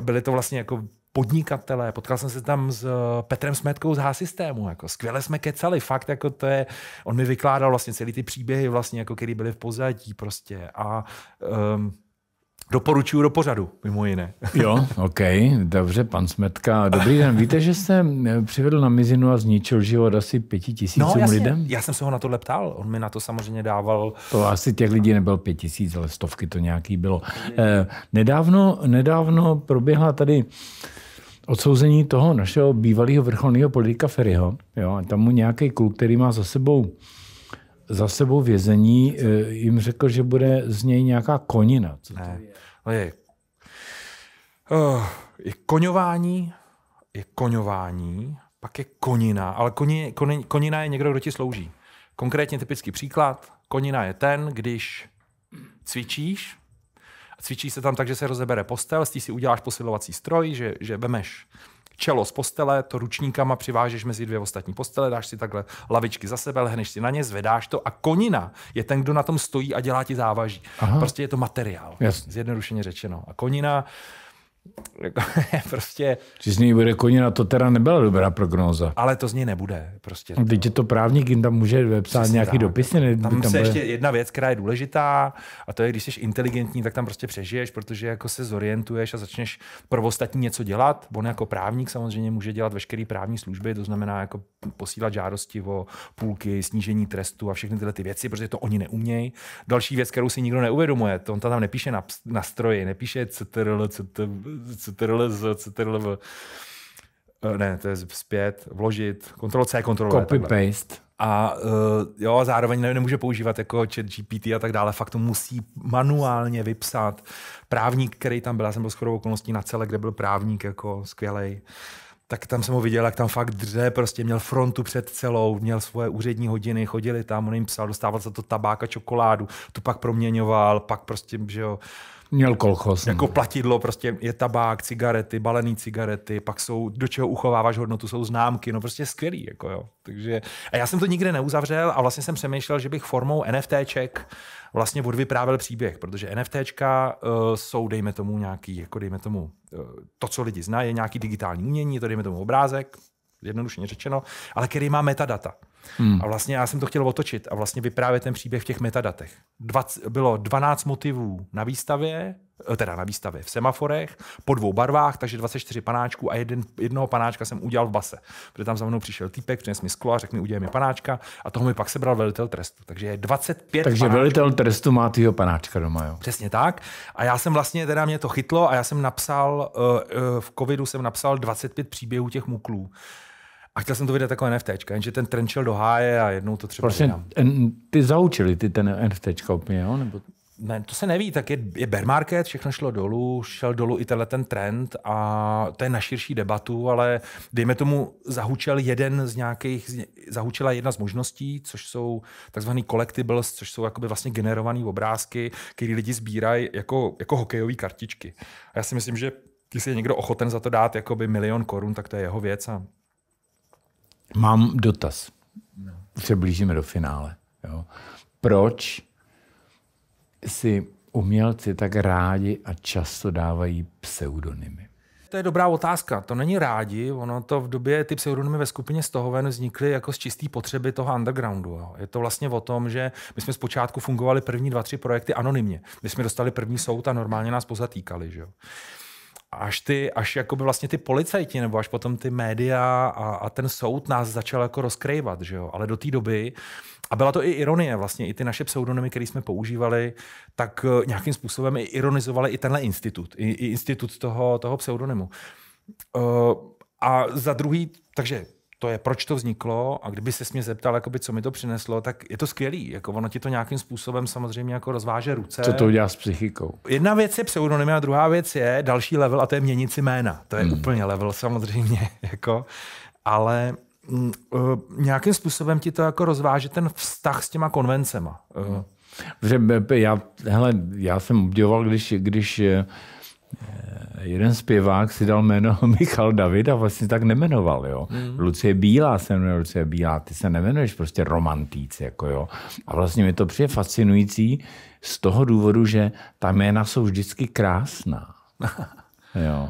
byly to vlastně jako podnikatele, potkal jsem se tam s eh, Petrem Smetkou z H-Systému, jako skvěle jsme kecali, fakt jako to je, on mi vykládal vlastně celý ty příběhy vlastně, jako který byly v pozadí prostě a um, Doporučuju do pořadu, mimo jiné. <laughs> Jo, OK, dobře, pan Smetka. Dobrý den, víte, že jste eh, přivedl na mizinu a zničil život asi pěti tisícům no, jasně. lidem? já jsem se ho na to leptal, on mi na to samozřejmě dával. To asi těch lidí nebylo pět tisíc, ale stovky to nějaký bylo. Eh, nedávno, nedávno proběhla tady odsouzení toho našeho bývalého vrcholného politika Ferryho. Jo, a tam mu nějaký kluk, který má za sebou za sebou vězení, eh, jim řekl, že bude z něj nějaká konina. Co to ne, je? No eh, je koňování, je koňování, pak je konina, ale koni, koni, konina je někdo, kdo ti slouží. Konkrétně typický příklad, konina je ten, když cvičíš, Cvičí se tam tak, že se rozebere postel, tím si uděláš posilovací stroj, že, že vemeš čelo z postele, to ručníkama přivážeš mezi dvě ostatní postele, dáš si takhle lavičky za sebe, lehneš si na ně, zvedáš to a konina je ten, kdo na tom stojí a dělá ti závaží. Aha. Prostě je to materiál, Jasně. zjednodušeně řečeno. A konina jako, <laughs> prostě... Či z něj bude koně, na to teda nebyla dobrá prognóza. Ale to z něj nebude. Prostě to... Teď je to právník, jim tam může vepsat nějaký dopis. dopisy. Ne, tam, tam se bude... ještě jedna věc, která je důležitá, a to je, když jsi inteligentní, tak tam prostě přežiješ, protože jako se zorientuješ a začneš prvostatní něco dělat. On jako právník samozřejmě může dělat veškeré právní služby, to znamená jako posílat žádosti o půlky, snížení trestu a všechny tyhle ty věci, protože to oni neumějí. Další věc, kterou si nikdo neuvědomuje, to on tam nepíše na, na stroji, nepíše CTRL, CTRL CTRLZ, CTRLV. Eh, ne, to je zpět, vložit, kontrol C, kontrol Copy takhle. paste. A uh, jo, zároveň nemůže používat jako chat GPT a tak dále. Fakt to musí manuálně vypsat. Právník, který tam byl, já jsem byl skoro okolností na celé, kde byl právník jako skvělej, tak tam jsem ho viděl, jak tam fakt dře, prostě měl frontu před celou, měl svoje úřední hodiny, chodili tam, on jim psal, dostával za to tabáka, čokoládu, tu pak proměňoval, pak prostě, že jo, uh, Měl kolchoz. No. Jako platidlo, prostě je tabák, cigarety, balený cigarety, pak jsou, do čeho uchováváš hodnotu, jsou známky, no prostě skvělý, jako jo. Takže, a já jsem to nikde neuzavřel a vlastně jsem přemýšlel, že bych formou NFTček vlastně odvyprávil příběh, protože NFTčka uh, eh, jsou, dejme tomu, nějaký, jako dejme tomu, uh, to, co lidi znají, je nějaký digitální umění, to dejme tomu obrázek, jednoduše řečeno, ale který má metadata. Hmm. A vlastně já jsem to chtěl otočit a vlastně vyprávět ten příběh v těch metadatech. 20, bylo 12 motivů na výstavě, eh, teda na výstavě v semaforech, po dvou barvách, takže 24 panáčků a jeden, jednoho panáčka jsem udělal v base. Protože tam za mnou přišel týpek, přines mi sklo a řekl mi, udělej mi panáčka a toho mi pak sebral velitel trestu. Takže je 25 Takže panáčků. velitel trestu má tyho panáčka doma, jo? Přesně tak. A já jsem vlastně, teda mě to chytlo a já jsem napsal, eh, eh, v covidu jsem napsal 25 příběhů těch muklů. A chtěl jsem to vydat jako NFT, jenže ten trend šel do háje a jednou to třeba Prosím, en, ty zaučili ty ten NFT úplně, jo? Nebo... Ne, to se neví, tak je, je bear market, všechno šlo dolů, šel dolů i tenhle ten trend a to je na širší debatu, ale dejme tomu zahučel jeden z nějakých, zahučela jedna z možností, což jsou takzvaný collectibles, což jsou jakoby vlastně generované obrázky, které lidi sbírají jako, jako hokejové kartičky. A já si myslím, že když je někdo ochoten za to dát jakoby milion korun, tak to je jeho věc a Mám dotaz. se blížíme do finále. Jo. Proč si umělci tak rádi a často dávají pseudonymy? To je dobrá otázka. To není rádi, ono to v době, ty pseudonymy ve skupině Stohoven vznikly jako z čisté potřeby toho undergroundu. Je to vlastně o tom, že my jsme zpočátku fungovali první dva, tři projekty anonymně. My jsme dostali první soud a normálně nás pozatýkali. Že jo? až ty, až jako by vlastně ty policajti nebo až potom ty média a, a ten soud nás začal jako rozkrývat, že jo, ale do té doby a byla to i ironie, vlastně i ty naše pseudonymy, které jsme používali, tak eh, nějakým způsobem i ironizovali i tenhle institut, i, i institut toho, toho pseudonymu. Uh, a za druhý, takže to je, proč to vzniklo a kdyby se mě zeptal, jakoby, co mi to přineslo, tak je to skvělý. Jako ono ti to nějakým způsobem samozřejmě jako rozváže ruce. Co to udělá s psychikou? Jedna věc je pseudonym a druhá věc je další level a to je měnit si jména. To je hmm. úplně level samozřejmě. <laughs> Jako, ale m, mm, eh, nějakým způsobem ti to jako rozváže ten vztah s těma konvencema. Uh. já, hele, já jsem obdivoval, když, když eh, jeden zpěvák si dal jméno <laughs> Michal David a vlastně tak nemenoval, jo. Mm. Lucie Bílá se jmenuje Lucie Bílá, ty se nemenuješ prostě romantíc, jako jo. A vlastně mi to přijde fascinující z toho důvodu, že ta jména jsou vždycky krásná. <laughs> jo.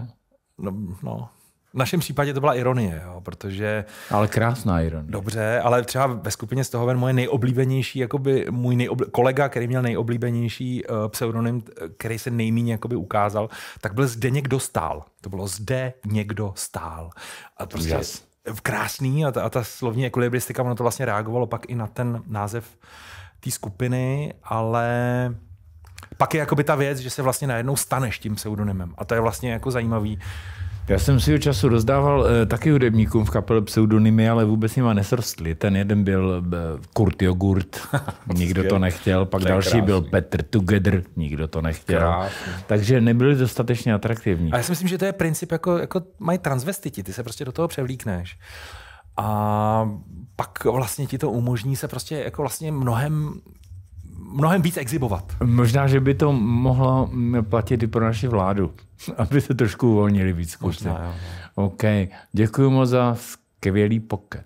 No, no, v našem případě to byla ironie, jo, protože... Ale krásná ironie. Dobře, ale třeba ve skupině z toho ven moje nejoblíbenější, jakoby můj nejobl... kolega, který měl nejoblíbenější uh, pseudonym, který se nejméně jakoby ukázal, tak byl zde někdo stál. To bylo zde někdo stál. A prostě yes. krásný a ta, a ta slovní ekvilibristika, ono to vlastně reagovalo pak i na ten název té skupiny, ale pak je jakoby ta věc, že se vlastně najednou staneš tím pseudonymem. A to je vlastně jako zajímavý, já jsem si ho času rozdával eh, taky hudebníkům v kapele pseudonymy, ale vůbec nima nesrstli. Ten jeden byl eh, Kurt Jogurt, <laughs> nikdo to nechtěl, pak to další krásný. byl Petr Together, nikdo to nechtěl. Krásný. Takže nebyli dostatečně atraktivní. A já si myslím, že to je princip, jako, jako mají transvestiti, ty se prostě do toho převlíkneš. A pak vlastně ti to umožní se prostě jako vlastně mnohem mnohem víc exibovat. Možná, že by to mohlo platit i pro naši vládu. <laughs> aby se trošku uvolnili víc kusy. No. OK, děkuji moc za skvělý pokec.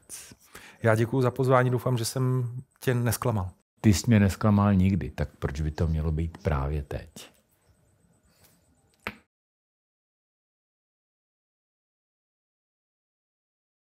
Já děkuji za pozvání, doufám, že jsem tě nesklamal. Ty jsi mě nesklamal nikdy, tak proč by to mělo být právě teď?